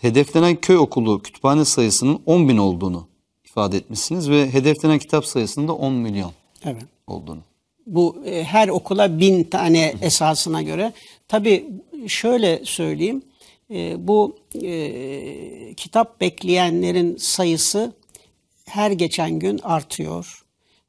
Hedeflenen köy okulu kütüphane sayısının 10.000 olduğunu ifade etmişsiniz ve hedeflenen kitap sayısının da 10 milyon evet. olduğunu. Bu e, her okula bin tane esasına göre. Tabii şöyle söyleyeyim. E, bu e, kitap bekleyenlerin sayısı her geçen gün artıyor.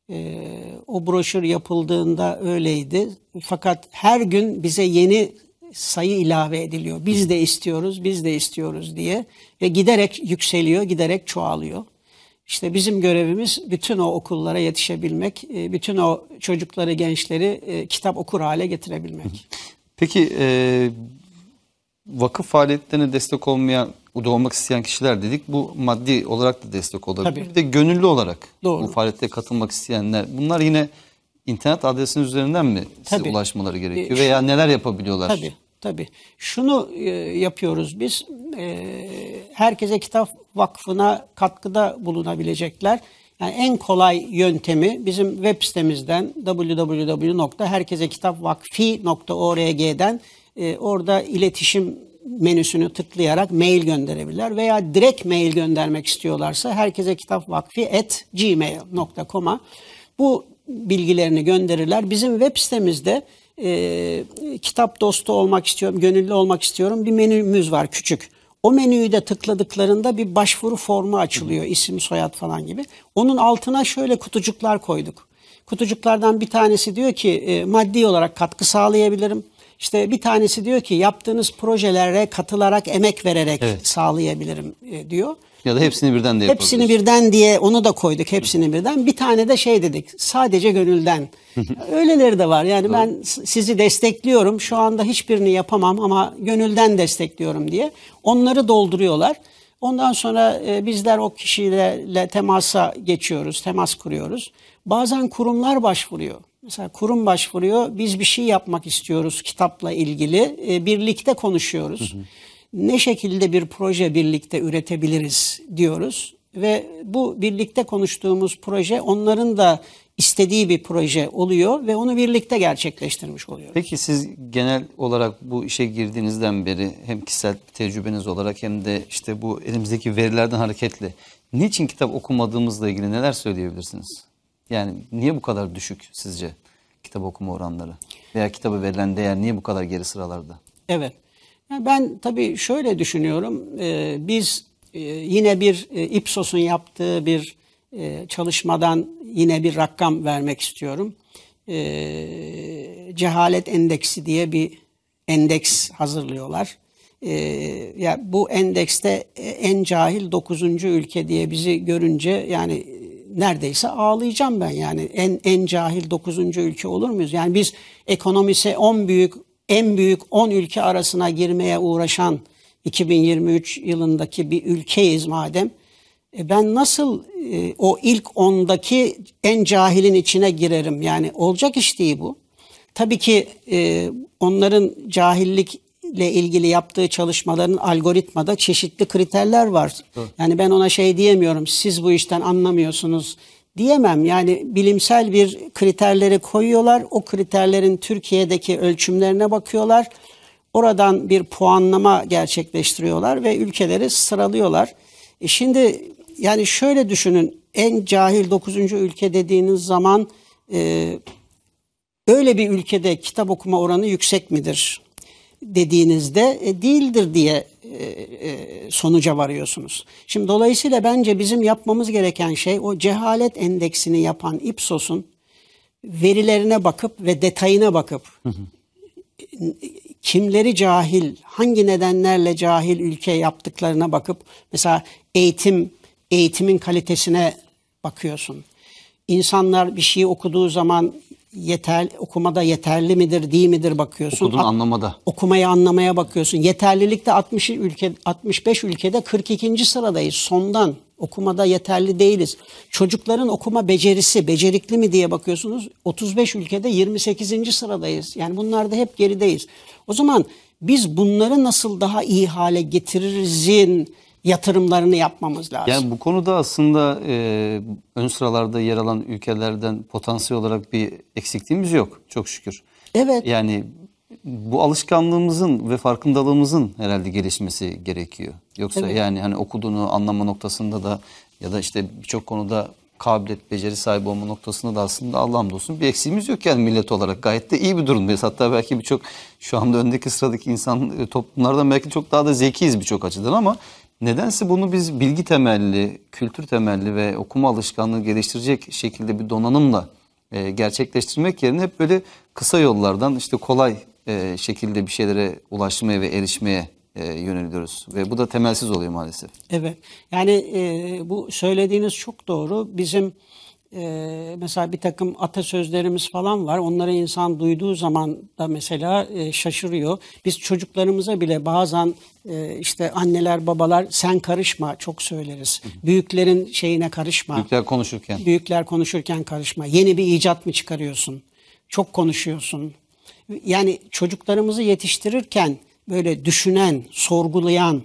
E, o broşür yapıldığında öyleydi. Fakat her gün bize yeni sayı ilave ediliyor. Biz de istiyoruz, biz de istiyoruz diye ve giderek yükseliyor, giderek çoğalıyor. İşte bizim görevimiz bütün o okullara yetişebilmek, e, bütün o çocukları, gençleri e, kitap okur hale getirebilmek. Peki e, vakıf faaliyetlerine destek olmayan bu doğmak isteyen kişiler dedik. Bu maddi olarak da destek olabilir. Tabii. Bir de gönüllü olarak Doğru. bu faaliyette katılmak isteyenler. Bunlar yine internet adresinin üzerinden mi size tabii. ulaşmaları e, gerekiyor veya neler yapabiliyorlar? Tabii. Tabii. Şunu e, yapıyoruz biz. E, herkese Kitap Vakfı'na katkıda bulunabilecekler. Yani en kolay yöntemi bizim web sitemizden www.herkesekitapvakfi.org'den e, orada iletişim menüsünü tıklayarak mail gönderebilirler veya direkt mail göndermek istiyorlarsa herkese kitap vakfi at gmail.com'a bu bilgilerini gönderirler. Bizim web sitemizde e, kitap dostu olmak istiyorum, gönüllü olmak istiyorum bir menümüz var küçük. O menüyü de tıkladıklarında bir başvuru formu açılıyor. isim, soyad falan gibi. Onun altına şöyle kutucuklar koyduk. Kutucuklardan bir tanesi diyor ki e, maddi olarak katkı sağlayabilirim. İşte bir tanesi diyor ki yaptığınız projelere katılarak, emek vererek evet. sağlayabilirim e, diyor. Ya da hepsini birden diye. Hepsini birden diye onu da koyduk hepsini birden. Bir tane de şey dedik sadece gönülden. <laughs> Öyleleri de var yani ben sizi destekliyorum şu anda hiçbirini yapamam ama gönülden destekliyorum diye. Onları dolduruyorlar. Ondan sonra e, bizler o kişiyle temasa geçiyoruz, temas kuruyoruz. Bazen kurumlar başvuruyor. Mesela kurum başvuruyor, biz bir şey yapmak istiyoruz kitapla ilgili, e, birlikte konuşuyoruz. Hı hı. Ne şekilde bir proje birlikte üretebiliriz diyoruz ve bu birlikte konuştuğumuz proje onların da istediği bir proje oluyor ve onu birlikte gerçekleştirmiş oluyoruz. Peki siz genel olarak bu işe girdiğinizden beri hem kişisel tecrübeniz olarak hem de işte bu elimizdeki verilerden hareketle niçin kitap okumadığımızla ilgili neler söyleyebilirsiniz? Yani niye bu kadar düşük sizce kitap okuma oranları? Veya kitabı verilen değer niye bu kadar geri sıralarda? Evet. Yani ben tabii şöyle düşünüyorum. Ee, biz e, yine bir e, Ipsos'un yaptığı bir e, çalışmadan yine bir rakam vermek istiyorum. E, cehalet endeksi diye bir endeks hazırlıyorlar. E, ya bu endekste e, en cahil 9. ülke diye bizi görünce yani neredeyse ağlayacağım ben yani en en cahil 9. ülke olur muyuz? Yani biz ekonomisi 10 büyük en büyük 10 ülke arasına girmeye uğraşan 2023 yılındaki bir ülkeyiz madem. E, ben nasıl e, o ilk ondaki en cahilin içine girerim? Yani olacak iş değil bu. Tabii ki e, onların cahillik ile ilgili yaptığı çalışmaların algoritmada çeşitli kriterler var. Evet. Yani ben ona şey diyemiyorum. Siz bu işten anlamıyorsunuz diyemem. Yani bilimsel bir kriterleri koyuyorlar. O kriterlerin Türkiye'deki ölçümlerine bakıyorlar. Oradan bir puanlama gerçekleştiriyorlar ve ülkeleri sıralıyorlar. E şimdi yani şöyle düşünün. En cahil 9. ülke dediğiniz zaman e, öyle bir ülkede kitap okuma oranı yüksek midir? dediğinizde e, değildir diye e, e, sonuca varıyorsunuz. Şimdi dolayısıyla bence bizim yapmamız gereken şey o cehalet endeksini yapan Ipsos'un verilerine bakıp ve detayına bakıp kimleri cahil, hangi nedenlerle cahil ülke yaptıklarına bakıp mesela eğitim, eğitimin kalitesine bakıyorsun. İnsanlar bir şeyi okuduğu zaman yeter okumada yeterli midir değil midir bakıyorsun. Okudun anlamada. Okumayı anlamaya bakıyorsun. Yeterlilikte 60 ülke 65 ülkede 42. sıradayız sondan. Okumada yeterli değiliz. Çocukların okuma becerisi becerikli mi diye bakıyorsunuz. 35 ülkede 28. sıradayız. Yani bunlarda hep gerideyiz. O zaman biz bunları nasıl daha iyi hale getiririzin yatırımlarını yapmamız lazım. Yani bu konuda aslında e, ön sıralarda yer alan ülkelerden potansiyel olarak bir eksikliğimiz yok çok şükür. Evet. Yani bu alışkanlığımızın ve farkındalığımızın herhalde gelişmesi gerekiyor. Yoksa evet. yani hani okuduğunu anlama noktasında da ya da işte birçok konuda kabiliyet, beceri sahibi olma noktasında da aslında Allah'ım olsun bir eksiğimiz yok yani millet olarak. Gayet de iyi bir durumdayız. Hatta belki birçok şu anda öndeki sıradaki insan e, toplumlardan belki çok daha da zekiyiz birçok açıdan ama Nedense bunu biz bilgi temelli, kültür temelli ve okuma alışkanlığı geliştirecek şekilde bir donanımla e, gerçekleştirmek yerine hep böyle kısa yollardan işte kolay e, şekilde bir şeylere ulaşmaya ve erişmeye e, yöneliyoruz ve bu da temelsiz oluyor maalesef. Evet yani e, bu söylediğiniz çok doğru. Bizim e, mesela bir takım atasözlerimiz falan var. Onları insan duyduğu zaman da mesela e, şaşırıyor. Biz çocuklarımıza bile bazen e, işte anneler babalar sen karışma çok söyleriz. Büyüklerin şeyine karışma. Büyükler konuşurken. Büyükler konuşurken karışma. Yeni bir icat mı çıkarıyorsun? Çok konuşuyorsun. Yani çocuklarımızı yetiştirirken böyle düşünen, sorgulayan,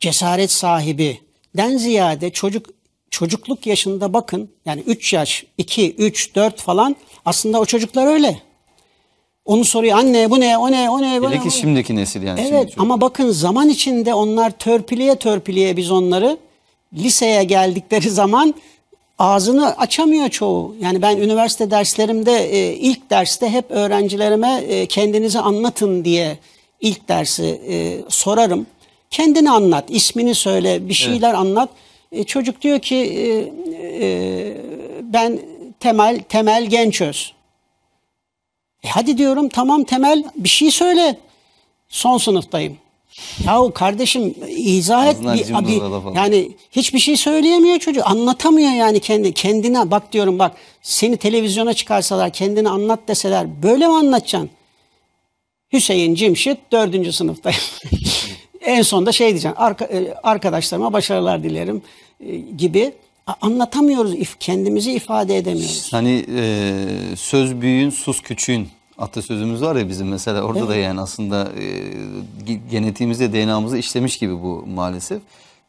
cesaret sahibi den ziyade çocuk çocukluk yaşında bakın yani 3 yaş, 2, 3, 4 falan aslında o çocuklar öyle. Onu soruyor anne bu ne o ne o ne. Bu Hele ki şimdiki nesil yani. Evet ama bakın zaman içinde onlar törpüleye törpüleye biz onları liseye geldikleri zaman ağzını açamıyor çoğu. Yani ben üniversite derslerimde e, ilk derste hep öğrencilerime e, kendinizi anlatın diye ilk dersi e, sorarım. Kendini anlat, ismini söyle, bir şeyler evet. anlat. E, çocuk diyor ki e, e, ben Temel Temel Gençöz. E hadi diyorum tamam Temel bir şey söyle. Son sınıftayım. Yahu kardeşim izah et. Bir, abi, yani hiçbir şey söyleyemiyor çocuk. Anlatamıyor yani kendi kendine. Bak diyorum bak seni televizyona çıkarsalar kendini anlat deseler böyle mi anlatacaksın? Hüseyin Cimşit dördüncü sınıftayım. <laughs> En sonunda şey diyeceğim. Arka, e, arkadaşlarıma başarılar dilerim e, gibi anlatamıyoruz. Kendimizi ifade edemiyoruz. Hani e, söz büyüğün, sus küçüğün atasözümüz var ya bizim mesela orada evet. da yani aslında e, genetiğimizde DNA'mızı işlemiş gibi bu maalesef.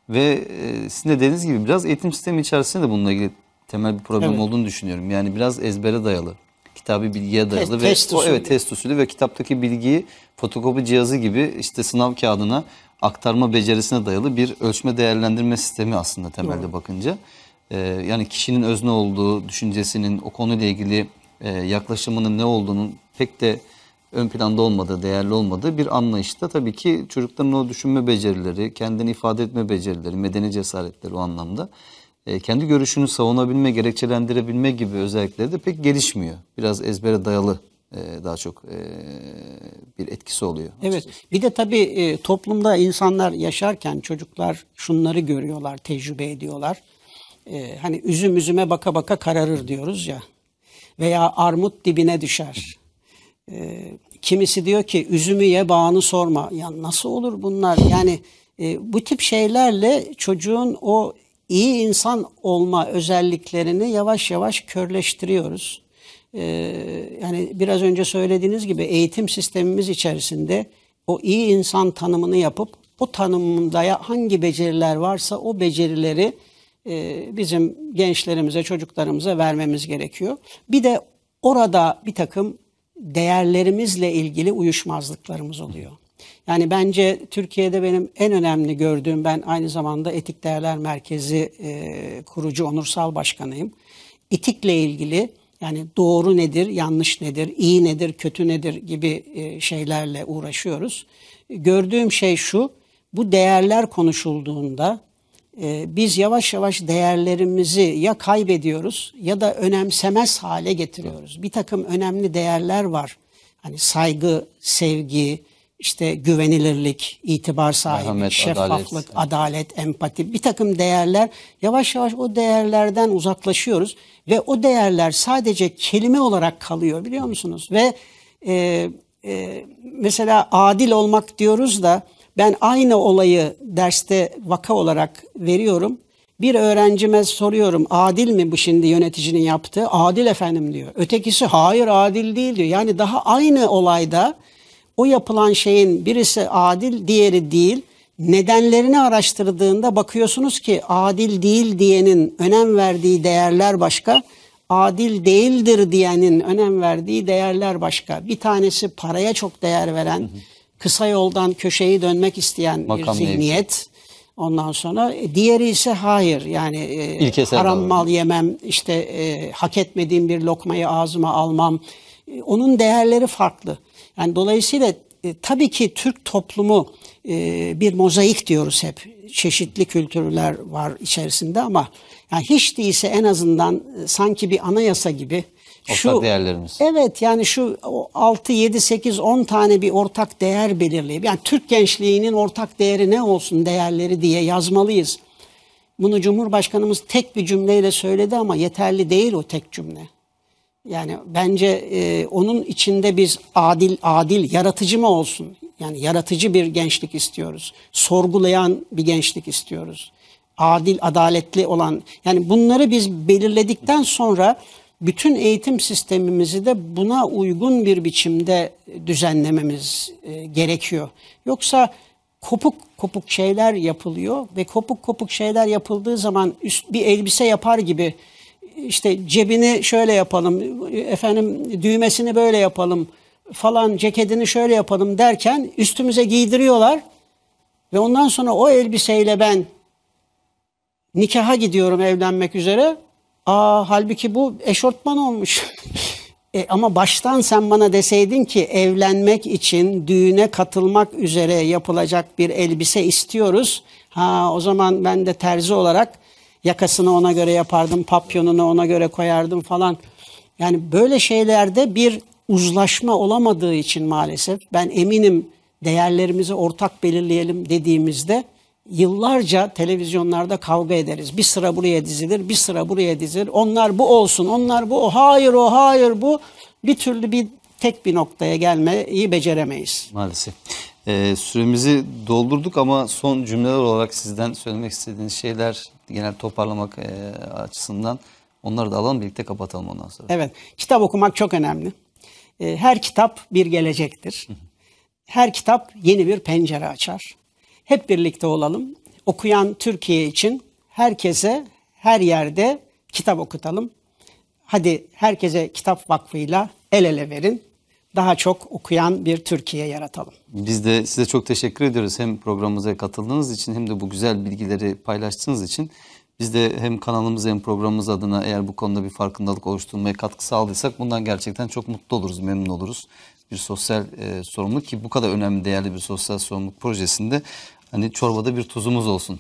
Ve e, sizin de dediğiniz gibi biraz eğitim sistemi içerisinde de bununla ilgili temel bir problem evet. olduğunu düşünüyorum. Yani biraz ezbere dayalı, kitabı bilgiye dayalı Te ve test usulü. O, evet test usulü ve kitaptaki bilgiyi fotokopi cihazı gibi işte sınav kağıdına aktarma becerisine dayalı bir ölçme değerlendirme sistemi aslında temelde Doğru. bakınca. E, yani kişinin özne olduğu, düşüncesinin o konuyla ilgili e, yaklaşımının ne olduğunun pek de ön planda olmadığı, değerli olmadığı bir anlayışta tabii ki çocukların o düşünme becerileri, kendini ifade etme becerileri, medeni cesaretleri o anlamda e, kendi görüşünü savunabilme, gerekçelendirebilme gibi özellikleri de pek gelişmiyor. Biraz ezbere dayalı e, daha çok e, bir etkisi oluyor. Evet. Bir de tabii e, toplumda insanlar yaşarken çocuklar şunları görüyorlar, tecrübe ediyorlar. Hani üzüm üzüme baka baka kararır diyoruz ya. Veya armut dibine düşer. Kimisi diyor ki üzümü ye bağını sorma. Ya nasıl olur bunlar? Yani bu tip şeylerle çocuğun o iyi insan olma özelliklerini yavaş yavaş körleştiriyoruz e, yani biraz önce söylediğiniz gibi eğitim sistemimiz içerisinde o iyi insan tanımını yapıp o tanımında hangi beceriler varsa o becerileri e, bizim gençlerimize, çocuklarımıza vermemiz gerekiyor. Bir de orada bir takım değerlerimizle ilgili uyuşmazlıklarımız oluyor. Yani bence Türkiye'de benim en önemli gördüğüm, ben aynı zamanda Etik Değerler Merkezi e, kurucu onursal başkanıyım. Etikle ilgili yani doğru nedir, yanlış nedir, iyi nedir, kötü nedir gibi e, şeylerle uğraşıyoruz. Gördüğüm şey şu, bu değerler konuşulduğunda e, biz yavaş yavaş değerlerimizi ya kaybediyoruz ya da önemsemez hale getiriyoruz. Bir takım önemli değerler var. Hani saygı, sevgi, işte güvenilirlik, itibar sahibi, Merhamet, şeffaflık, adalet. adalet, empati bir takım değerler yavaş yavaş o değerlerden uzaklaşıyoruz ve o değerler sadece kelime olarak kalıyor biliyor musunuz? Ve e, e, mesela adil olmak diyoruz da ben aynı olayı derste vaka olarak veriyorum. Bir öğrencime soruyorum adil mi bu şimdi yöneticinin yaptığı? Adil efendim diyor. Ötekisi hayır adil değil diyor. Yani daha aynı olayda o yapılan şeyin birisi adil, diğeri değil. Nedenlerini araştırdığında bakıyorsunuz ki adil değil diyenin önem verdiği değerler başka, adil değildir diyenin önem verdiği değerler başka. Bir tanesi paraya çok değer veren, kısa yoldan köşeyi dönmek isteyen bir zihniyet. Ondan sonra e, diğeri ise hayır yani e, haram mal yemem işte e, hak etmediğim bir lokmayı ağzıma almam. E, onun değerleri farklı. Yani dolayısıyla e, tabii ki Türk toplumu e, bir mozaik diyoruz hep. Çeşitli kültürler var içerisinde ama yani hiç değilse en azından e, sanki bir anayasa gibi ortak değerlerimiz. Evet yani şu 6 7 8 10 tane bir ortak değer belirleyip yani Türk gençliğinin ortak değeri ne olsun değerleri diye yazmalıyız. Bunu Cumhurbaşkanımız tek bir cümleyle söyledi ama yeterli değil o tek cümle. Yani bence e, onun içinde biz adil adil yaratıcı mı olsun? Yani yaratıcı bir gençlik istiyoruz. Sorgulayan bir gençlik istiyoruz. Adil, adaletli olan. Yani bunları biz belirledikten sonra bütün eğitim sistemimizi de buna uygun bir biçimde düzenlememiz e, gerekiyor. Yoksa kopuk kopuk şeyler yapılıyor ve kopuk kopuk şeyler yapıldığı zaman üst bir elbise yapar gibi işte cebini şöyle yapalım, efendim düğmesini böyle yapalım falan ceketini şöyle yapalım derken üstümüze giydiriyorlar ve ondan sonra o elbiseyle ben nikaha gidiyorum evlenmek üzere. Aa halbuki bu eşortman olmuş. <laughs> e, ama baştan sen bana deseydin ki evlenmek için düğüne katılmak üzere yapılacak bir elbise istiyoruz. Ha o zaman ben de terzi olarak Yakasını ona göre yapardım, papyonunu ona göre koyardım falan. Yani böyle şeylerde bir uzlaşma olamadığı için maalesef ben eminim değerlerimizi ortak belirleyelim dediğimizde yıllarca televizyonlarda kavga ederiz. Bir sıra buraya dizilir, bir sıra buraya dizilir. Onlar bu olsun, onlar bu, o hayır, o hayır, bu. Bir türlü bir tek bir noktaya gelmeyi beceremeyiz. Maalesef. Ee, süremizi doldurduk ama son cümleler olarak sizden söylemek istediğiniz şeyler genel toparlamak e, açısından onları da alalım birlikte kapatalım ondan sonra. Evet kitap okumak çok önemli. E, her kitap bir gelecektir. Her kitap yeni bir pencere açar. Hep birlikte olalım. Okuyan Türkiye için herkese her yerde kitap okutalım. Hadi herkese kitap vakfıyla el ele verin daha çok okuyan bir Türkiye yaratalım. Biz de size çok teşekkür ediyoruz hem programımıza katıldığınız için hem de bu güzel bilgileri paylaştığınız için. Biz de hem kanalımız hem programımız adına eğer bu konuda bir farkındalık oluşturmaya katkı sağladıysak bundan gerçekten çok mutlu oluruz, memnun oluruz. Bir sosyal e, sorumluluk ki bu kadar önemli, değerli bir sosyal sorumluluk projesinde hani çorbada bir tuzumuz olsun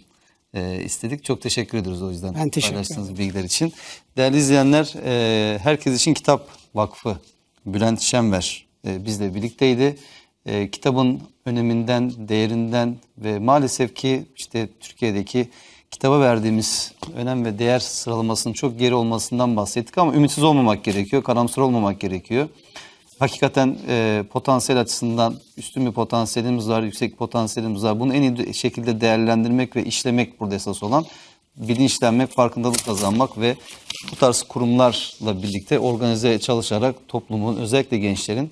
e, istedik. Çok teşekkür ediyoruz o yüzden ben paylaştığınız bilgiler için. Değerli izleyenler, e, herkes için kitap vakfı Bülent Şenver e, bizle birlikteydi. E, kitabın öneminden, değerinden ve maalesef ki işte Türkiye'deki kitaba verdiğimiz önem ve değer sıralamasının çok geri olmasından bahsettik ama ümitsiz olmamak gerekiyor, karamsar olmamak gerekiyor. Hakikaten e, potansiyel açısından üstün bir potansiyelimiz var, yüksek potansiyelimiz var. Bunu en iyi şekilde değerlendirmek ve işlemek burada esas olan bilinçlenmek, farkındalık kazanmak ve bu tarz kurumlarla birlikte organize çalışarak toplumun özellikle gençlerin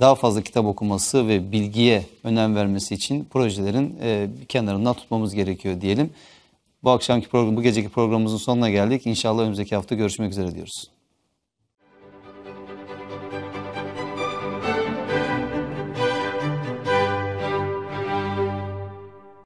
daha fazla kitap okuması ve bilgiye önem vermesi için projelerin e, bir kenarından tutmamız gerekiyor diyelim. Bu akşamki program, bu geceki programımızın sonuna geldik. İnşallah önümüzdeki hafta görüşmek üzere diyoruz.